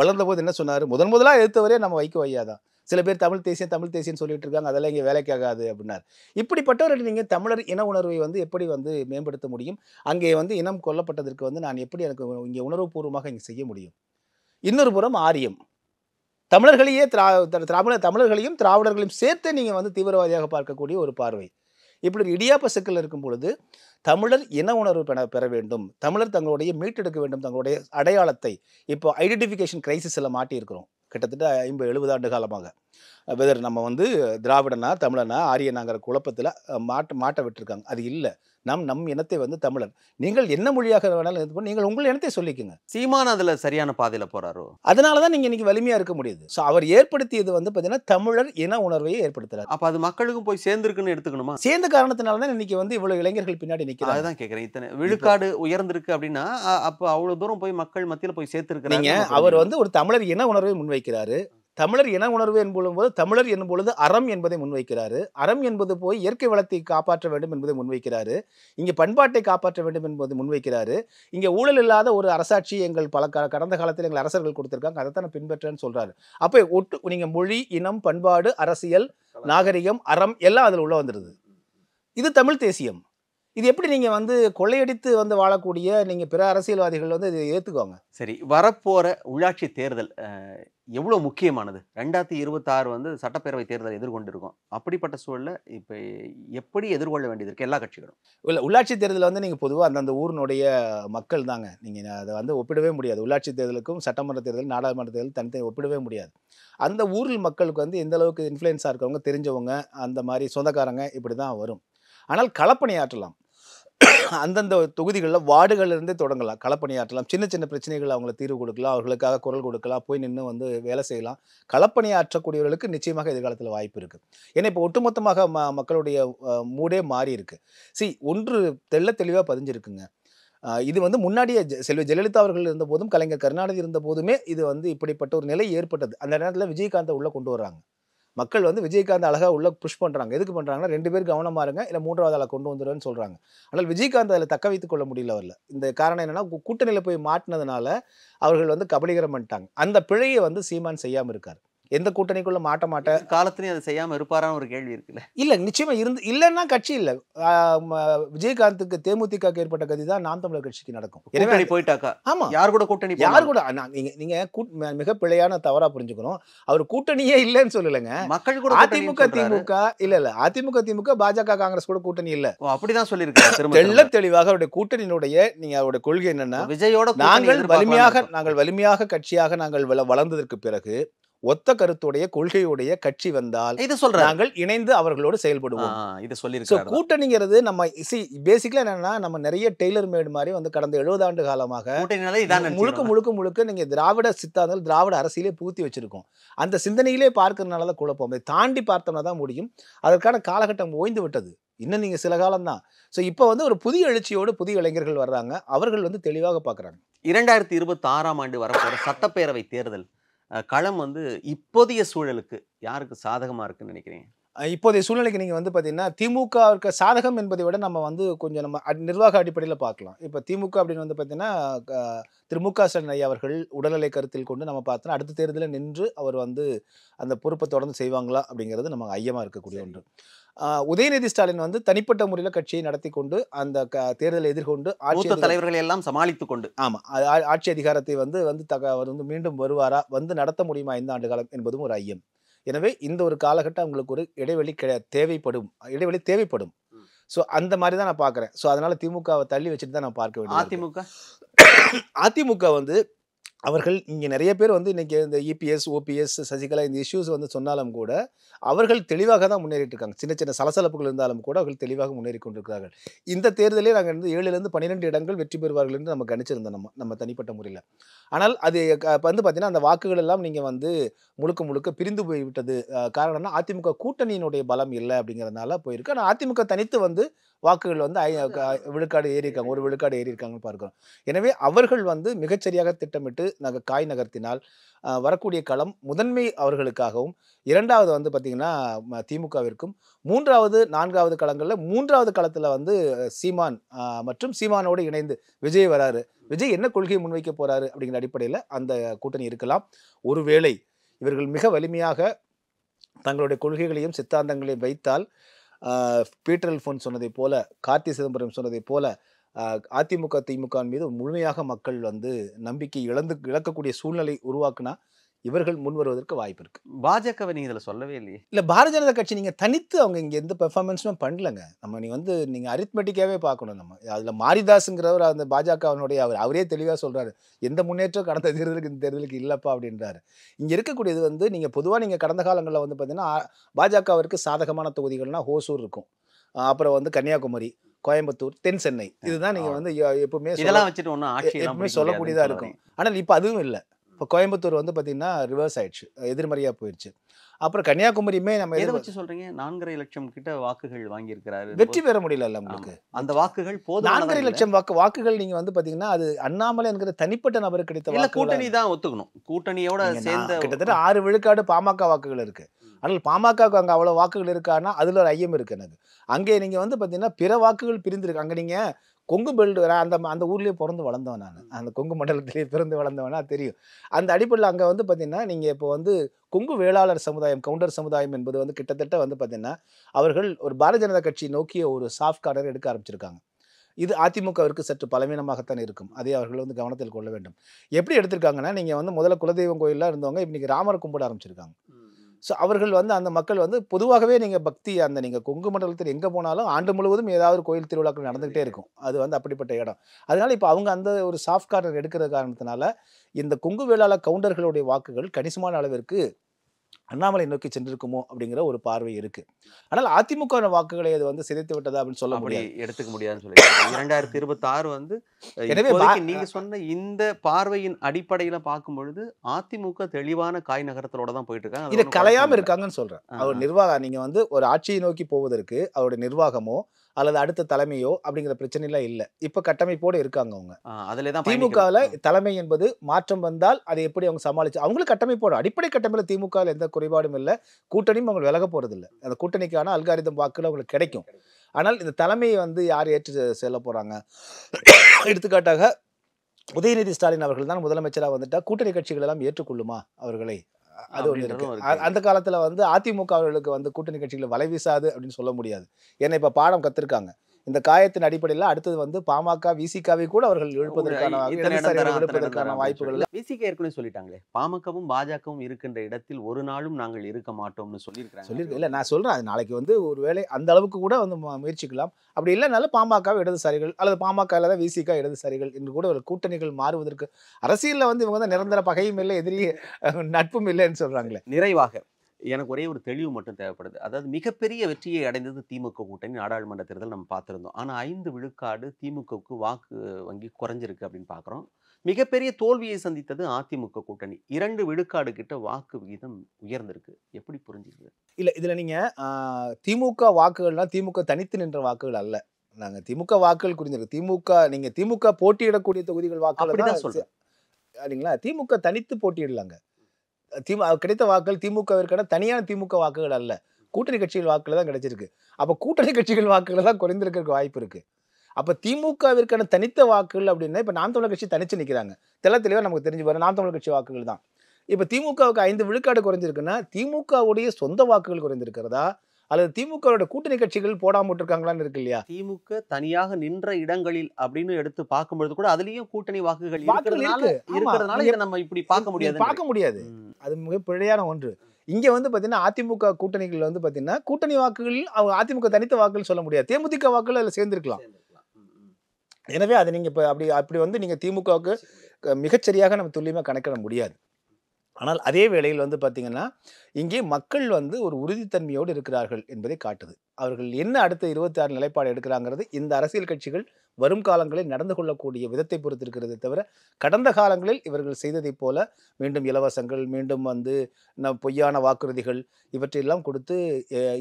வளர்ந்த போது என்ன சொன்னார் முதன் முதலாக எடுத்தவரே நம்ம வைக்க வையாதான் சில பேர் தமிழ் தேசியம் தமிழ் தேசியம் சொல்லிட்டு இருக்காங்க அதெல்லாம் இங்கே வேலைக்காகாது அப்படின்னார் இப்படிப்பட்டவர்கள் நீங்கள் தமிழர் இன உணர்வை வந்து எப்படி வந்து மேம்படுத்த முடியும் அங்கே வந்து இனம் கொல்லப்பட்டதற்கு வந்து நான் எப்படி எனக்கு இங்கே உணர்வுபூர்வமாக இங்கே செய்ய முடியும் இன்னொரு புறம் ஆரியம் தமிழர்களையே திரா தமிழர்களையும் திராவிடர்களையும் சேர்த்து நீங்கள் வந்து தீவிரவாதியாக பார்க்கக்கூடிய ஒரு பார்வை இப்படி இடியாப்ப சிக்கல் இருக்கும் பொழுது தமிழர் இன உணர்வு பெற பெற வேண்டும் தமிழர் தங்களுடைய மீட்டெடுக்க வேண்டும் தங்களுடைய அடையாளத்தை இப்போ ஐடென்டிஃபிகேஷன் கிரைசிஸில் மாட்டியிருக்கிறோம் கிட்டத்தட்ட ஐம்பது எழுபது ஆண்டு காலமாக வெதர் நம்ம வந்து திராவிடனா தமிழனா ஆரியனாங்கிற குழப்பத்தில் மாட்ட மாட்ட விட்டுருக்காங்க அது இல்லை நம் நம் இனத்தை வந்து தமிழர் நீங்கள் என்ன மொழியாக வேணாலும் இது பண்ணி நீங்கள் உங்கள் இனத்தை சொல்லிக்கோங்க சீமான அதில் சரியான பாதையில் போகிறாரோ அதனால தான் நீங்கள் இன்றைக்கி வலிமையாக இருக்க முடியுது ஸோ அவர் ஏற்படுத்தியது வந்து பார்த்தீங்கன்னா தமிழர் இன உணர்வையை ஏற்படுத்துறாரு அப்போ அது மக்களுக்கும் போய் சேர்ந்துருக்குன்னு எடுத்துக்கணுமா சேர்ந்த காரணத்தினால தான் இன்றைக்கி வந்து இவ்வளோ இளைஞர்கள் பின்னாடி நிற்கிறாங்க அதுதான் கேட்குறேன் இத்தனை விழுக்காடு உயர்ந்திருக்கு அப்படின்னா அப்போ அவ்வளோ தூரம் போய் மக்கள் மத்தியில் போய் சேர்த்துருக்குறீங்க அவர் வந்து ஒரு தமிழர் இன உணர்வை முன்வைக்கிறாரு தமிழர் இன உணர்வு என்பது போது தமிழர் என்பொழுது அறம் என்பதை முன்வைக்கிறார் அறம் என்பது போய் இயற்கை வளத்தை காப்பாற்ற வேண்டும் என்பதை முன்வைக்கிறார் இங்கே பண்பாட்டை காப்பாற்ற வேண்டும் என்பதை முன்வைக்கிறார் இங்கே ஊழல் இல்லாத ஒரு அரசாட்சி எங்கள் பல கடந்த காலத்தில் எங்கள் அரசர்கள் கொடுத்துருக்காங்க அதை தான் பின்பற்றேன்னு சொல்கிறாரு அப்போ ஒட்டு நீங்கள் மொழி இனம் பண்பாடு அரசியல் நாகரிகம் அறம் எல்லாம் அதில் உள்ள வந்துடுது இது தமிழ் தேசியம் இது எப்படி நீங்கள் வந்து கொள்ளையடித்து வந்து வாழக்கூடிய நீங்கள் பிற அரசியல்வாதிகள் வந்து இதை ஏற்றுக்கோங்க சரி வரப்போகிற உள்ளாட்சி தேர்தல் எவ்வளோ முக்கியமானது ரெண்டாயிரத்தி இருபத்தாறு வந்து சட்டப்பேரவை தேர்தல் எதிர்கொண்டிருக்கோம் அப்படிப்பட்ட சூழலில் இப்போ எப்படி எதிர்கொள்ள வேண்டியது இருக்குது எல்லா கட்சிகளும் இல்லை உள்ளாட்சி தேர்தலில் வந்து நீங்கள் பொதுவாக அந்தந்த ஊரினுடைய மக்கள் தாங்க நீங்கள் அதை வந்து ஒப்பிடவே முடியாது உள்ளாட்சி தேர்தலுக்கும் சட்டமன்ற தேர்தல் நாடாளுமன்ற தேர்தல் தனித்தனி ஒப்பிடவே முடியாது அந்த ஊரில் மக்களுக்கு வந்து எந்த அளவுக்கு இன்ஃப்ளூயன்ஸாக இருக்கவங்க தெரிஞ்சவங்க அந்த மாதிரி சொந்தக்காரங்க இப்படி தான் வரும் ஆனால் களப்பணி ஆற்றலாம் அந்தந்த தொகுதிகளில் வார்டுகள்லேருந்தே தொடங்கலாம் களப்பணியாற்றலாம் சின்ன சின்ன பிரச்சனைகள் அவங்கள தீர்வு கொடுக்கலாம் அவர்களுக்காக குரல் கொடுக்கலாம் போய் நின்று வந்து வேலை செய்யலாம் களப்பணியாற்றக்கூடியவர்களுக்கு நிச்சயமாக எதிர்காலத்தில் வாய்ப்பு இருக்குது ஏன்னா இப்போ ஒட்டுமொத்தமாக ம மக்களுடைய மூடே மாறி இருக்கு சி ஒன்று தெள்ள தெளிவாக பதிஞ்சிருக்குங்க இது வந்து முன்னாடியே செல்வி ஜெயலலிதா அவர்கள் இருந்த போதும் கலைஞர் கருணாநிதி இருந்த போதுமே இது வந்து இப்படிப்பட்ட ஒரு நிலை ஏற்பட்டது அந்த நேரத்தில் விஜயகாந்தை உள்ளே கொண்டு வர்றாங்க மக்கள் வந்து விஜயகாந்த் அழகாக உள்ள புஷ் பண்ணுறாங்க எதுக்கு பண்ணுறாங்கன்னா ரெண்டு பேர் கவனமாக இருங்க இல்லை மூன்றாவது ஆளை கொண்டு வந்துடுன்னு சொல்கிறாங்க ஆனால் விஜயகாந்த் அதில் தக்க வைத்துக் கொள்ள முடியல வரல இந்த காரணம் என்னென்னா கூட்டணியில் போய் மாட்டினதுனால அவர்கள் வந்து கபலீகரம் பண்ணிட்டாங்க அந்த பிழையை வந்து சீமான் செய்யாமல் இருக்கார் எந்த கூட்டணிக்குள்ள மாட்ட மாட்டேன் காலத்துலையும் அதை செய்யாம இருப்பாரான ஒரு கேள்வி இருக்குல்ல இல்ல நிச்சயமா இருந்து இல்லைன்னா கட்சி இல்ல விஜயகாந்துக்கு தேமுதிக ஏற்பட்ட கதி தான் நாம் தமிழர் கட்சிக்கு நடக்கும் போயிட்டாக்கா ஆமா யார் கூட கூட்டணி யார் கூட நீங்க நீங்க மிக பிழையான தவறா புரிஞ்சுக்கணும் அவர் கூட்டணியே இல்லைன்னு சொல்லலைங்க மக்கள் கூட அதிமுக திமுக இல்ல இல்ல அதிமுக திமுக பாஜக காங்கிரஸ் கூட கூட்டணி இல்ல அப்படிதான் சொல்லியிருக்காரு தெள்ள தெளிவாக அவருடைய கூட்டணியினுடைய நீங்க அவருடைய கொள்கை என்னன்னா விஜயோட நாங்கள் வலிமையாக நாங்கள் வலிமையாக கட்சியாக நாங்கள் வளர்ந்ததற்கு பிறகு ஒத்த கருத்துடைய கொள்கையுடைய கட்சி வந்தால் இது சொல்ற நாங்கள் இணைந்து அவர்களோடு செயல்படுவோம் இது சொல்லி கூட்டணிங்கிறது நம்ம சி பேசிக்கலா என்னன்னா நம்ம நிறைய டெய்லர் மேடு மாதிரி வந்து கடந்த எழுபது ஆண்டு காலமாக முழுக்க முழுக்க முழுக்க நீங்க திராவிட சித்தாந்தங்கள் திராவிட அரசியலே பூத்தி வச்சிருக்கோம் அந்த சிந்தனையிலே பார்க்கறதுனாலதான் குழப்பம் அதை தாண்டி பார்த்தோம்னா தான் முடியும் அதற்கான காலகட்டம் ஓய்ந்து விட்டது இன்னும் நீங்கள் சில காலம்தான் ஸோ இப்போ வந்து ஒரு புதிய எழுச்சியோடு புதிய இளைஞர்கள் வர்றாங்க அவர்கள் வந்து தெளிவாக பார்க்குறாங்க இரண்டாயிரத்தி இருபத்தி ஆறாம் ஆண்டு வரப்போற சட்டப்பேரவை தேர்தல் களம் வந்து இப்போதைய சூழலுக்கு யாருக்கு சாதகமாக இருக்குன்னு நினைக்கிறீங்க இப்போதைய சூழ்நிலைக்கு நீங்கள் வந்து பார்த்தீங்கன்னா திமுக இருக்க சாதகம் என்பதை விட நம்ம வந்து கொஞ்சம் நம்ம நிர்வாக அடிப்படையில் பார்க்கலாம் இப்போ திமுக அப்படின்னு வந்து பார்த்தீங்கன்னா திரு மு க ஸ்டாலின் ஐயா அவர்கள் உடல்நிலை கருத்தில் கொண்டு நம்ம பார்த்தோன்னா அடுத்த தேர்தலில் நின்று அவர் வந்து அந்த பொறுப்பை தொடர்ந்து செய்வாங்களா அப்படிங்கிறது நமக்கு ஐயமாக இருக்கக்கூடிய ஒன்று உதயநிதி ஸ்டாலின் வந்து தனிப்பட்ட முறையில் கட்சியை நடத்தி கொண்டு அந்த க தேர்தலை எதிர்கொண்டு ஆட்சி தலைவர்களை எல்லாம் சமாளித்துக் கொண்டு ஆமா ஆட்சி அதிகாரத்தை வந்து வந்து தக வந்து மீண்டும் வருவாரா வந்து நடத்த முடியுமா இந்த ஆண்டு காலம் என்பதும் ஒரு ஐயம் எனவே இந்த ஒரு காலகட்டம் அவங்களுக்கு ஒரு இடைவெளி தேவைப்படும் இடைவெளி தேவைப்படும் ஸோ அந்த மாதிரி தான் நான் பார்க்குறேன் ஸோ அதனால் திமுகவை தள்ளி வச்சுட்டு தான் நான் பார்க்க வேண்டும் அதிமுக அதிமுக வந்து அவர்கள் இங்கே நிறைய பேர் வந்து இன்றைக்கி இந்த இபிஎஸ் e ஓபிஎஸ் சசிகலா இந்த இஷ்யூஸ் வந்து சொன்னாலும் கூட அவர்கள் தெளிவாக தான் முன்னேறிட்டு இருக்காங்க சின்ன சின்ன சலசலப்புகள் இருந்தாலும் கூட அவர்கள் தெளிவாக முன்னேறி கொண்டிருக்கிறார்கள் இந்த தேர்தலே நாங்கள் இருந்து ஏழுலேருந்து பன்னிரெண்டு இடங்கள் வெற்றி பெறுவார்கள் என்று நம்ம கணிச்சிருந்தோம் நம்ம நம்ம தனிப்பட்ட முறையில் ஆனால் அது வந்து பார்த்திங்கன்னா அந்த வாக்குகள் எல்லாம் நீங்கள் வந்து முழுக்க முழுக்க பிரிந்து போய்விட்டது காரணம்னா அதிமுக கூட்டணியினுடைய பலம் இல்லை அப்படிங்கிறதுனால போயிருக்கு ஆனால் அதிமுக தனித்து வந்து வாக்குகள் வந்து விழுக்காடு ஏறி இருக்காங்க ஒரு விழுக்காடு ஏறி இருக்காங்கன்னு பார்க்குறோம் எனவே அவர்கள் வந்து மிகச்சரியாக திட்டமிட்டு நாங்கள் காய் நகர்த்தினால் வரக்கூடிய களம் முதன்மை அவர்களுக்காகவும் இரண்டாவது வந்து பார்த்திங்கன்னா திமுகவிற்கும் மூன்றாவது நான்காவது களங்களில் மூன்றாவது களத்தில் வந்து சீமான் மற்றும் சீமானோடு இணைந்து விஜய் வராரு விஜய் என்ன கொள்கையை முன்வைக்க போகிறாரு அப்படிங்கிற அடிப்படையில் அந்த கூட்டணி இருக்கலாம் ஒருவேளை இவர்கள் மிக வலிமையாக தங்களுடைய கொள்கைகளையும் சித்தாந்தங்களையும் வைத்தால் பீட்டர் அல்ஃபோன் சொன்னதைப் போல கார்த்தி சிதம்பரம் சொன்னதைப் போல அதிமுக திமுக மீது முழுமையாக மக்கள் வந்து நம்பிக்கை இழந்து இழக்கக்கூடிய சூழ்நிலை உருவாக்குனா இவர்கள் முன் வருவதற்கு வாய்ப்பு இருக்கு பாஜகவை நீங்க இதில் சொல்லவே இல்லையே இல்லை பாரதிய ஜனதா கட்சி நீங்க தனித்து அவங்க இங்க எந்த பெர்ஃபார்மன்ஸுமே பண்ணலங்க நம்ம நீ வந்து நீங்க அரித்மெட்டிக்காவே பார்க்கணும் நம்ம அதுல மாரிதாஸுங்கிறவர் அந்த பாஜகவினுடைய அவர் அவரே தெளிவாக சொல்றாரு எந்த முன்னேற்றம் கடந்த தேர்தலுக்கு இந்த தேர்தலுக்கு இல்லப்பா அப்படின்றாரு இங்க இருக்கக்கூடியது வந்து நீங்க பொதுவாக நீங்க கடந்த காலங்களில் வந்து பார்த்தீங்கன்னா பாஜகவிற்கு சாதகமான தொகுதிகள்னா ஹோசூர் இருக்கும் அப்புறம் வந்து கன்னியாகுமரி கோயம்புத்தூர் தென் சென்னை இதுதான் நீங்க வந்து எப்பவுமே எப்பவுமே சொல்லக்கூடியதா இருக்கும் ஆனால் இப்போ அதுவும் இல்லை இப்போ கோயம்புத்தூர் வந்து பார்த்தீங்கன்னா ரிவர்ஸ் ஆயிடுச்சு எதிர்மறையாக போயிடுச்சு அப்புறம் கன்னியாகுமரியுமே நம்ம எதை வச்சு சொல்றீங்க நான்கரை லட்சம் கிட்ட வாக்குகள் வாங்கியிருக்கிறாரு வெற்றி பெற முடியல உங்களுக்கு அந்த வாக்குகள் போதும் நான்கரை லட்சம் வாக்கு வாக்குகள் நீங்க வந்து பாத்தீங்கன்னா அது அண்ணாமலை என்கிற தனிப்பட்ட நபருக்கு கிடைத்த வாக்கு கூட்டணி தான் ஒத்துக்கணும் கூட்டணியோட சேர்ந்த கிட்டத்தட்ட ஆறு விழுக்காடு பாமக வாக்குகள் இருக்கு ஆனால் பாமகவுக்கு அங்கே அவ்வளோ வாக்குகள் இருக்கான்னா அதில் ஒரு ஐயம் இருக்கு எனக்கு அங்கே நீங்கள் வந்து பார்த்தீங்கன்னா பிற வாக்குகள் பிரிந்துருக்கு அங்கே நீங்கள் கொங்கு பெல்ட் அந்த அந்த ஊர்லேயே பிறந்து வளர்ந்தவன் நான் அந்த கொங்கு மண்டலத்திலேயே பிறந்து வளர்ந்தவனா தெரியும் அந்த அடிப்படையில் அங்கே வந்து பார்த்திங்கன்னா நீங்கள் இப்போ வந்து கொங்கு வேளாளர் சமுதாயம் கவுண்டர் சமுதாயம் என்பது வந்து கிட்டத்தட்ட வந்து பார்த்திங்கன்னா அவர்கள் ஒரு பாரதிய ஜனதா கட்சி நோக்கிய ஒரு சாஃப்ட் கார்டர் எடுக்க ஆரம்பிச்சிருக்காங்க இது அதிமுகவிற்கு சற்று பலவீனமாகத்தான் இருக்கும் அதை அவர்கள் வந்து கவனத்தில் கொள்ள வேண்டும் எப்படி எடுத்திருக்காங்கன்னா நீங்கள் வந்து முதல்ல குலதெய்வம் கோயிலாக இருந்தவங்க இன்றைக்கி ராமர் கும்பிட ஆரம்பிச்சிருக்காங்க ஸோ அவர்கள் வந்து அந்த மக்கள் வந்து பொதுவாகவே நீங்கள் பக்தி அந்த நீங்கள் கொங்கு மண்டலத்தில் எங்கே போனாலும் ஆண்டு முழுவதும் ஏதாவது கோயில் திருவிழாக்கள் நடந்துகிட்டே இருக்கும் அது வந்து அப்படிப்பட்ட இடம் அதனால் இப்போ அவங்க அந்த ஒரு சாஃப்ட் கார்னர் எடுக்கிற காரணத்தினால இந்த கொங்கு வேளாள கவுண்டர்களுடைய வாக்குகள் கணிசமான அளவிற்கு அண்ணாமலை நோக்கி சென்றிருக்குமோ அப்படிங்கிற ஒரு பார்வை இருக்கு ஆனால் அதிமுக வாக்குகளை அது வந்து சிதைத்து விட்டதா அப்படின்னு சொல்ல முடியாது எடுத்துக்க முடியாதுன்னு சொல்லி இரண்டாயிரத்தி இருபத்தி ஆறு வந்து எனவே நீங்க சொன்ன இந்த பார்வையின் அடிப்படையில பார்க்கும் பொழுது அதிமுக தெளிவான காய் நகரத்தோட தான் போயிட்டு இருக்காங்க இதை கலையாம இருக்காங்கன்னு சொல்றேன் அவர் நிர்வாகம் நீங்க வந்து ஒரு ஆட்சியை நோக்கி போவதற்கு அவருடைய நிர்வாகமோ அல்லது அடுத்த தலைமையோ அப்படிங்கிற பிரச்சனைலாம் இல்லை இப்போ கட்டமைப்போடு இருக்காங்க அவங்க அதில் தான் திமுகவில் தலைமை என்பது மாற்றம் வந்தால் அதை எப்படி அவங்க சமாளிச்சு அவங்களும் கட்டமைப்போட அடிப்படை கட்டமைப்பில் திமுகவில் எந்த குறைபாடும் இல்லை கூட்டணியும் அவங்க விலக இல்லை அந்த கூட்டணிக்கான அல்காரிதம் வாக்குகள் அவங்களுக்கு கிடைக்கும் ஆனால் இந்த தலைமையை வந்து யார் ஏற்று செல்ல போகிறாங்க எடுத்துக்காட்டாக உதயநிதி ஸ்டாலின் அவர்கள் தான் முதலமைச்சராக வந்துட்டால் கூட்டணி கட்சிகள் எல்லாம் ஏற்றுக்கொள்ளுமா அவர்களை அது ஒன்று இருக்கு அந்த காலத்தில் வந்து அதிமுகவர்களுக்கு வந்து கூட்டணி கட்சிகளை வலை வீசாது அப்படின்னு சொல்ல முடியாது ஏன்னா இப்போ பாடம் கற்றுருக்காங்க இந்த காயத்தின் அடிப்படையில் அடுத்தது வந்து பாமக விசிகாவை கூட அவர்கள் எழுப்பதற்கான வாய்ப்புகள் விசிகா ஏற்கனவே சொல்லிட்டாங்களே பாமகவும் பாஜகவும் இருக்கின்ற இடத்தில் ஒரு நாளும் நாங்கள் இருக்க மாட்டோம்னு சொல்லியிருக்கிறேன் சொல்லியிருக்கேன் இல்லை நான் சொல்கிறேன் அது நாளைக்கு வந்து ஒரு வேலை அந்த அளவுக்கு கூட வந்து முயற்சிக்கலாம் அப்படி இல்லைனாலும் பாமக இடதுசாரிகள் அல்லது பாமக இல்லாத விசிக இடதுசாரிகள் என்று கூட ஒரு கூட்டணிகள் மாறுவதற்கு அரசியலில் வந்து இவங்க தான் நிரந்தர பகையும் இல்லை எதிரி நட்பும் இல்லைன்னு சொல்றாங்களே நிறைவாக எனக்கு ஒரே ஒரு தெளிவு மட்டும் தேவைப்படுது அதாவது மிகப்பெரிய வெற்றியை அடைந்தது திமுக கூட்டணி நாடாளுமன்ற தேர்தல் நம்ம பார்த்துருந்தோம் ஆனால் ஐந்து விழுக்காடு திமுகவுக்கு வாக்கு வங்கி குறைஞ்சிருக்கு அப்படின்னு பார்க்குறோம் மிகப்பெரிய தோல்வியை சந்தித்தது அதிமுக கூட்டணி இரண்டு விழுக்காடு கிட்ட வாக்கு விகிதம் உயர்ந்திருக்கு எப்படி புரிஞ்சுக்குது இல்லை இதில் நீங்கள் திமுக வாக்குகள்லாம் திமுக தனித்து நின்ற வாக்குகள் அல்ல நாங்கள் திமுக வாக்குகள் குறிஞ்சிருக்கு திமுக நீங்கள் திமுக போட்டியிடக்கூடிய தொகுதிகள் வாக்குகள் தான் சொல்கிறேன் சரிங்களா திமுக தனித்து போட்டியிடலாங்க திமு கிடைத்த வாக்கள் திமுகவிற்கான தனியான திமுக வாக்குகள் அல்ல கூட்டணி கட்சிகள் வாக்குகள் தான் கிடைச்சிருக்கு அப்போ கூட்டணி கட்சிகள் வாக்குகள் தான் குறைந்திருக்கிறதுக்கு வாய்ப்பு இருக்குது அப்போ திமுகவிற்கான தனித்த வாக்குகள் அப்படின்னா இப்போ நாம் தமிழர் கட்சி தனித்து நிற்கிறாங்க தெல தெளிவாக நமக்கு தெரிஞ்சு போகிற நாம் தமிழர் கட்சி வாக்குகள் தான் இப்போ திமுகவுக்கு ஐந்து விழுக்காடு குறைஞ்சிருக்குன்னா திமுகவுடைய சொந்த வாக்குகள் குறைந்திருக்கிறதா அல்லது திமுகவோட கூட்டணி கட்சிகள் போடாம இருக்கு இல்லையா திமுக தனியாக நின்ற இடங்களில் அப்படின்னு எடுத்து பார்க்கும்பொழுது கூட அதுலயும் கூட்டணி வாக்குகள் இருக்கிறதுனால இதை நம்ம இப்படி பார்க்க முடியாது பார்க்க முடியாது அது மிக பிழையான ஒன்று இங்க வந்து பாத்தீங்கன்னா அதிமுக கூட்டணிகள் வந்து பாத்தீங்கன்னா கூட்டணி வாக்குகள் அவங்க அதிமுக தனித்த வாக்குகள் சொல்ல முடியாது தேமுதிக வாக்குகள் அதில் சேர்ந்துருக்கலாம் எனவே அதை நீங்க இப்ப அப்படி அப்படி வந்து நீங்க திமுகவுக்கு மிகச்சரியாக நம்ம துல்லியமாக கணக்கிட முடியாது ஆனால் அதே வேளையில் வந்து பார்த்திங்கன்னா இங்கே மக்கள் வந்து ஒரு உறுதித்தன்மையோடு இருக்கிறார்கள் என்பதை காட்டுது அவர்கள் என்ன அடுத்த இருபத்தி ஆறு நிலைப்பாடு எடுக்கிறாங்கிறது இந்த அரசியல் கட்சிகள் வரும் காலங்களில் நடந்து கொள்ளக்கூடிய விதத்தை பொறுத்திருக்கிறதே தவிர கடந்த காலங்களில் இவர்கள் செய்ததைப் போல மீண்டும் இலவசங்கள் மீண்டும் வந்து பொய்யான வாக்குறுதிகள் இவற்றையெல்லாம் கொடுத்து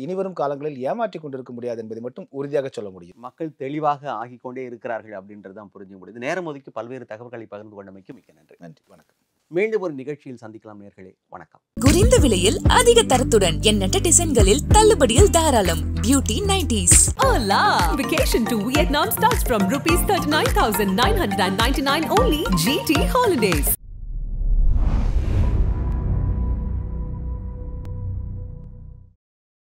இனிவரும் காலங்களில் ஏமாற்றி கொண்டிருக்க முடியாது என்பதை மட்டும் உறுதியாக சொல்ல முடியும் மக்கள் தெளிவாக ஆகிக்கொண்டே இருக்கிறார்கள் அப்படின்றது தான் புரிஞ்சு முடியுது நேரம் ஒதுக்கி பல்வேறு தகவல்களை பகிர்ந்து கொண்டமைக்கு மிக்க நன்றி நன்றி வணக்கம் மீண்டும் ஒரு நிகழ்ச்சியில் சந்திக்கலாம் நேர்களே வணக்கம் குறைந்த விலையில் அதிக தரத்துடன் எண்ணற்ற டிசைன்களில் தள்ளுபடியில் தாராளம் beauty nineties Ola vacation to Vietnam starts from rupees thirty nine thousand nine hundred ninety nine only GT holidays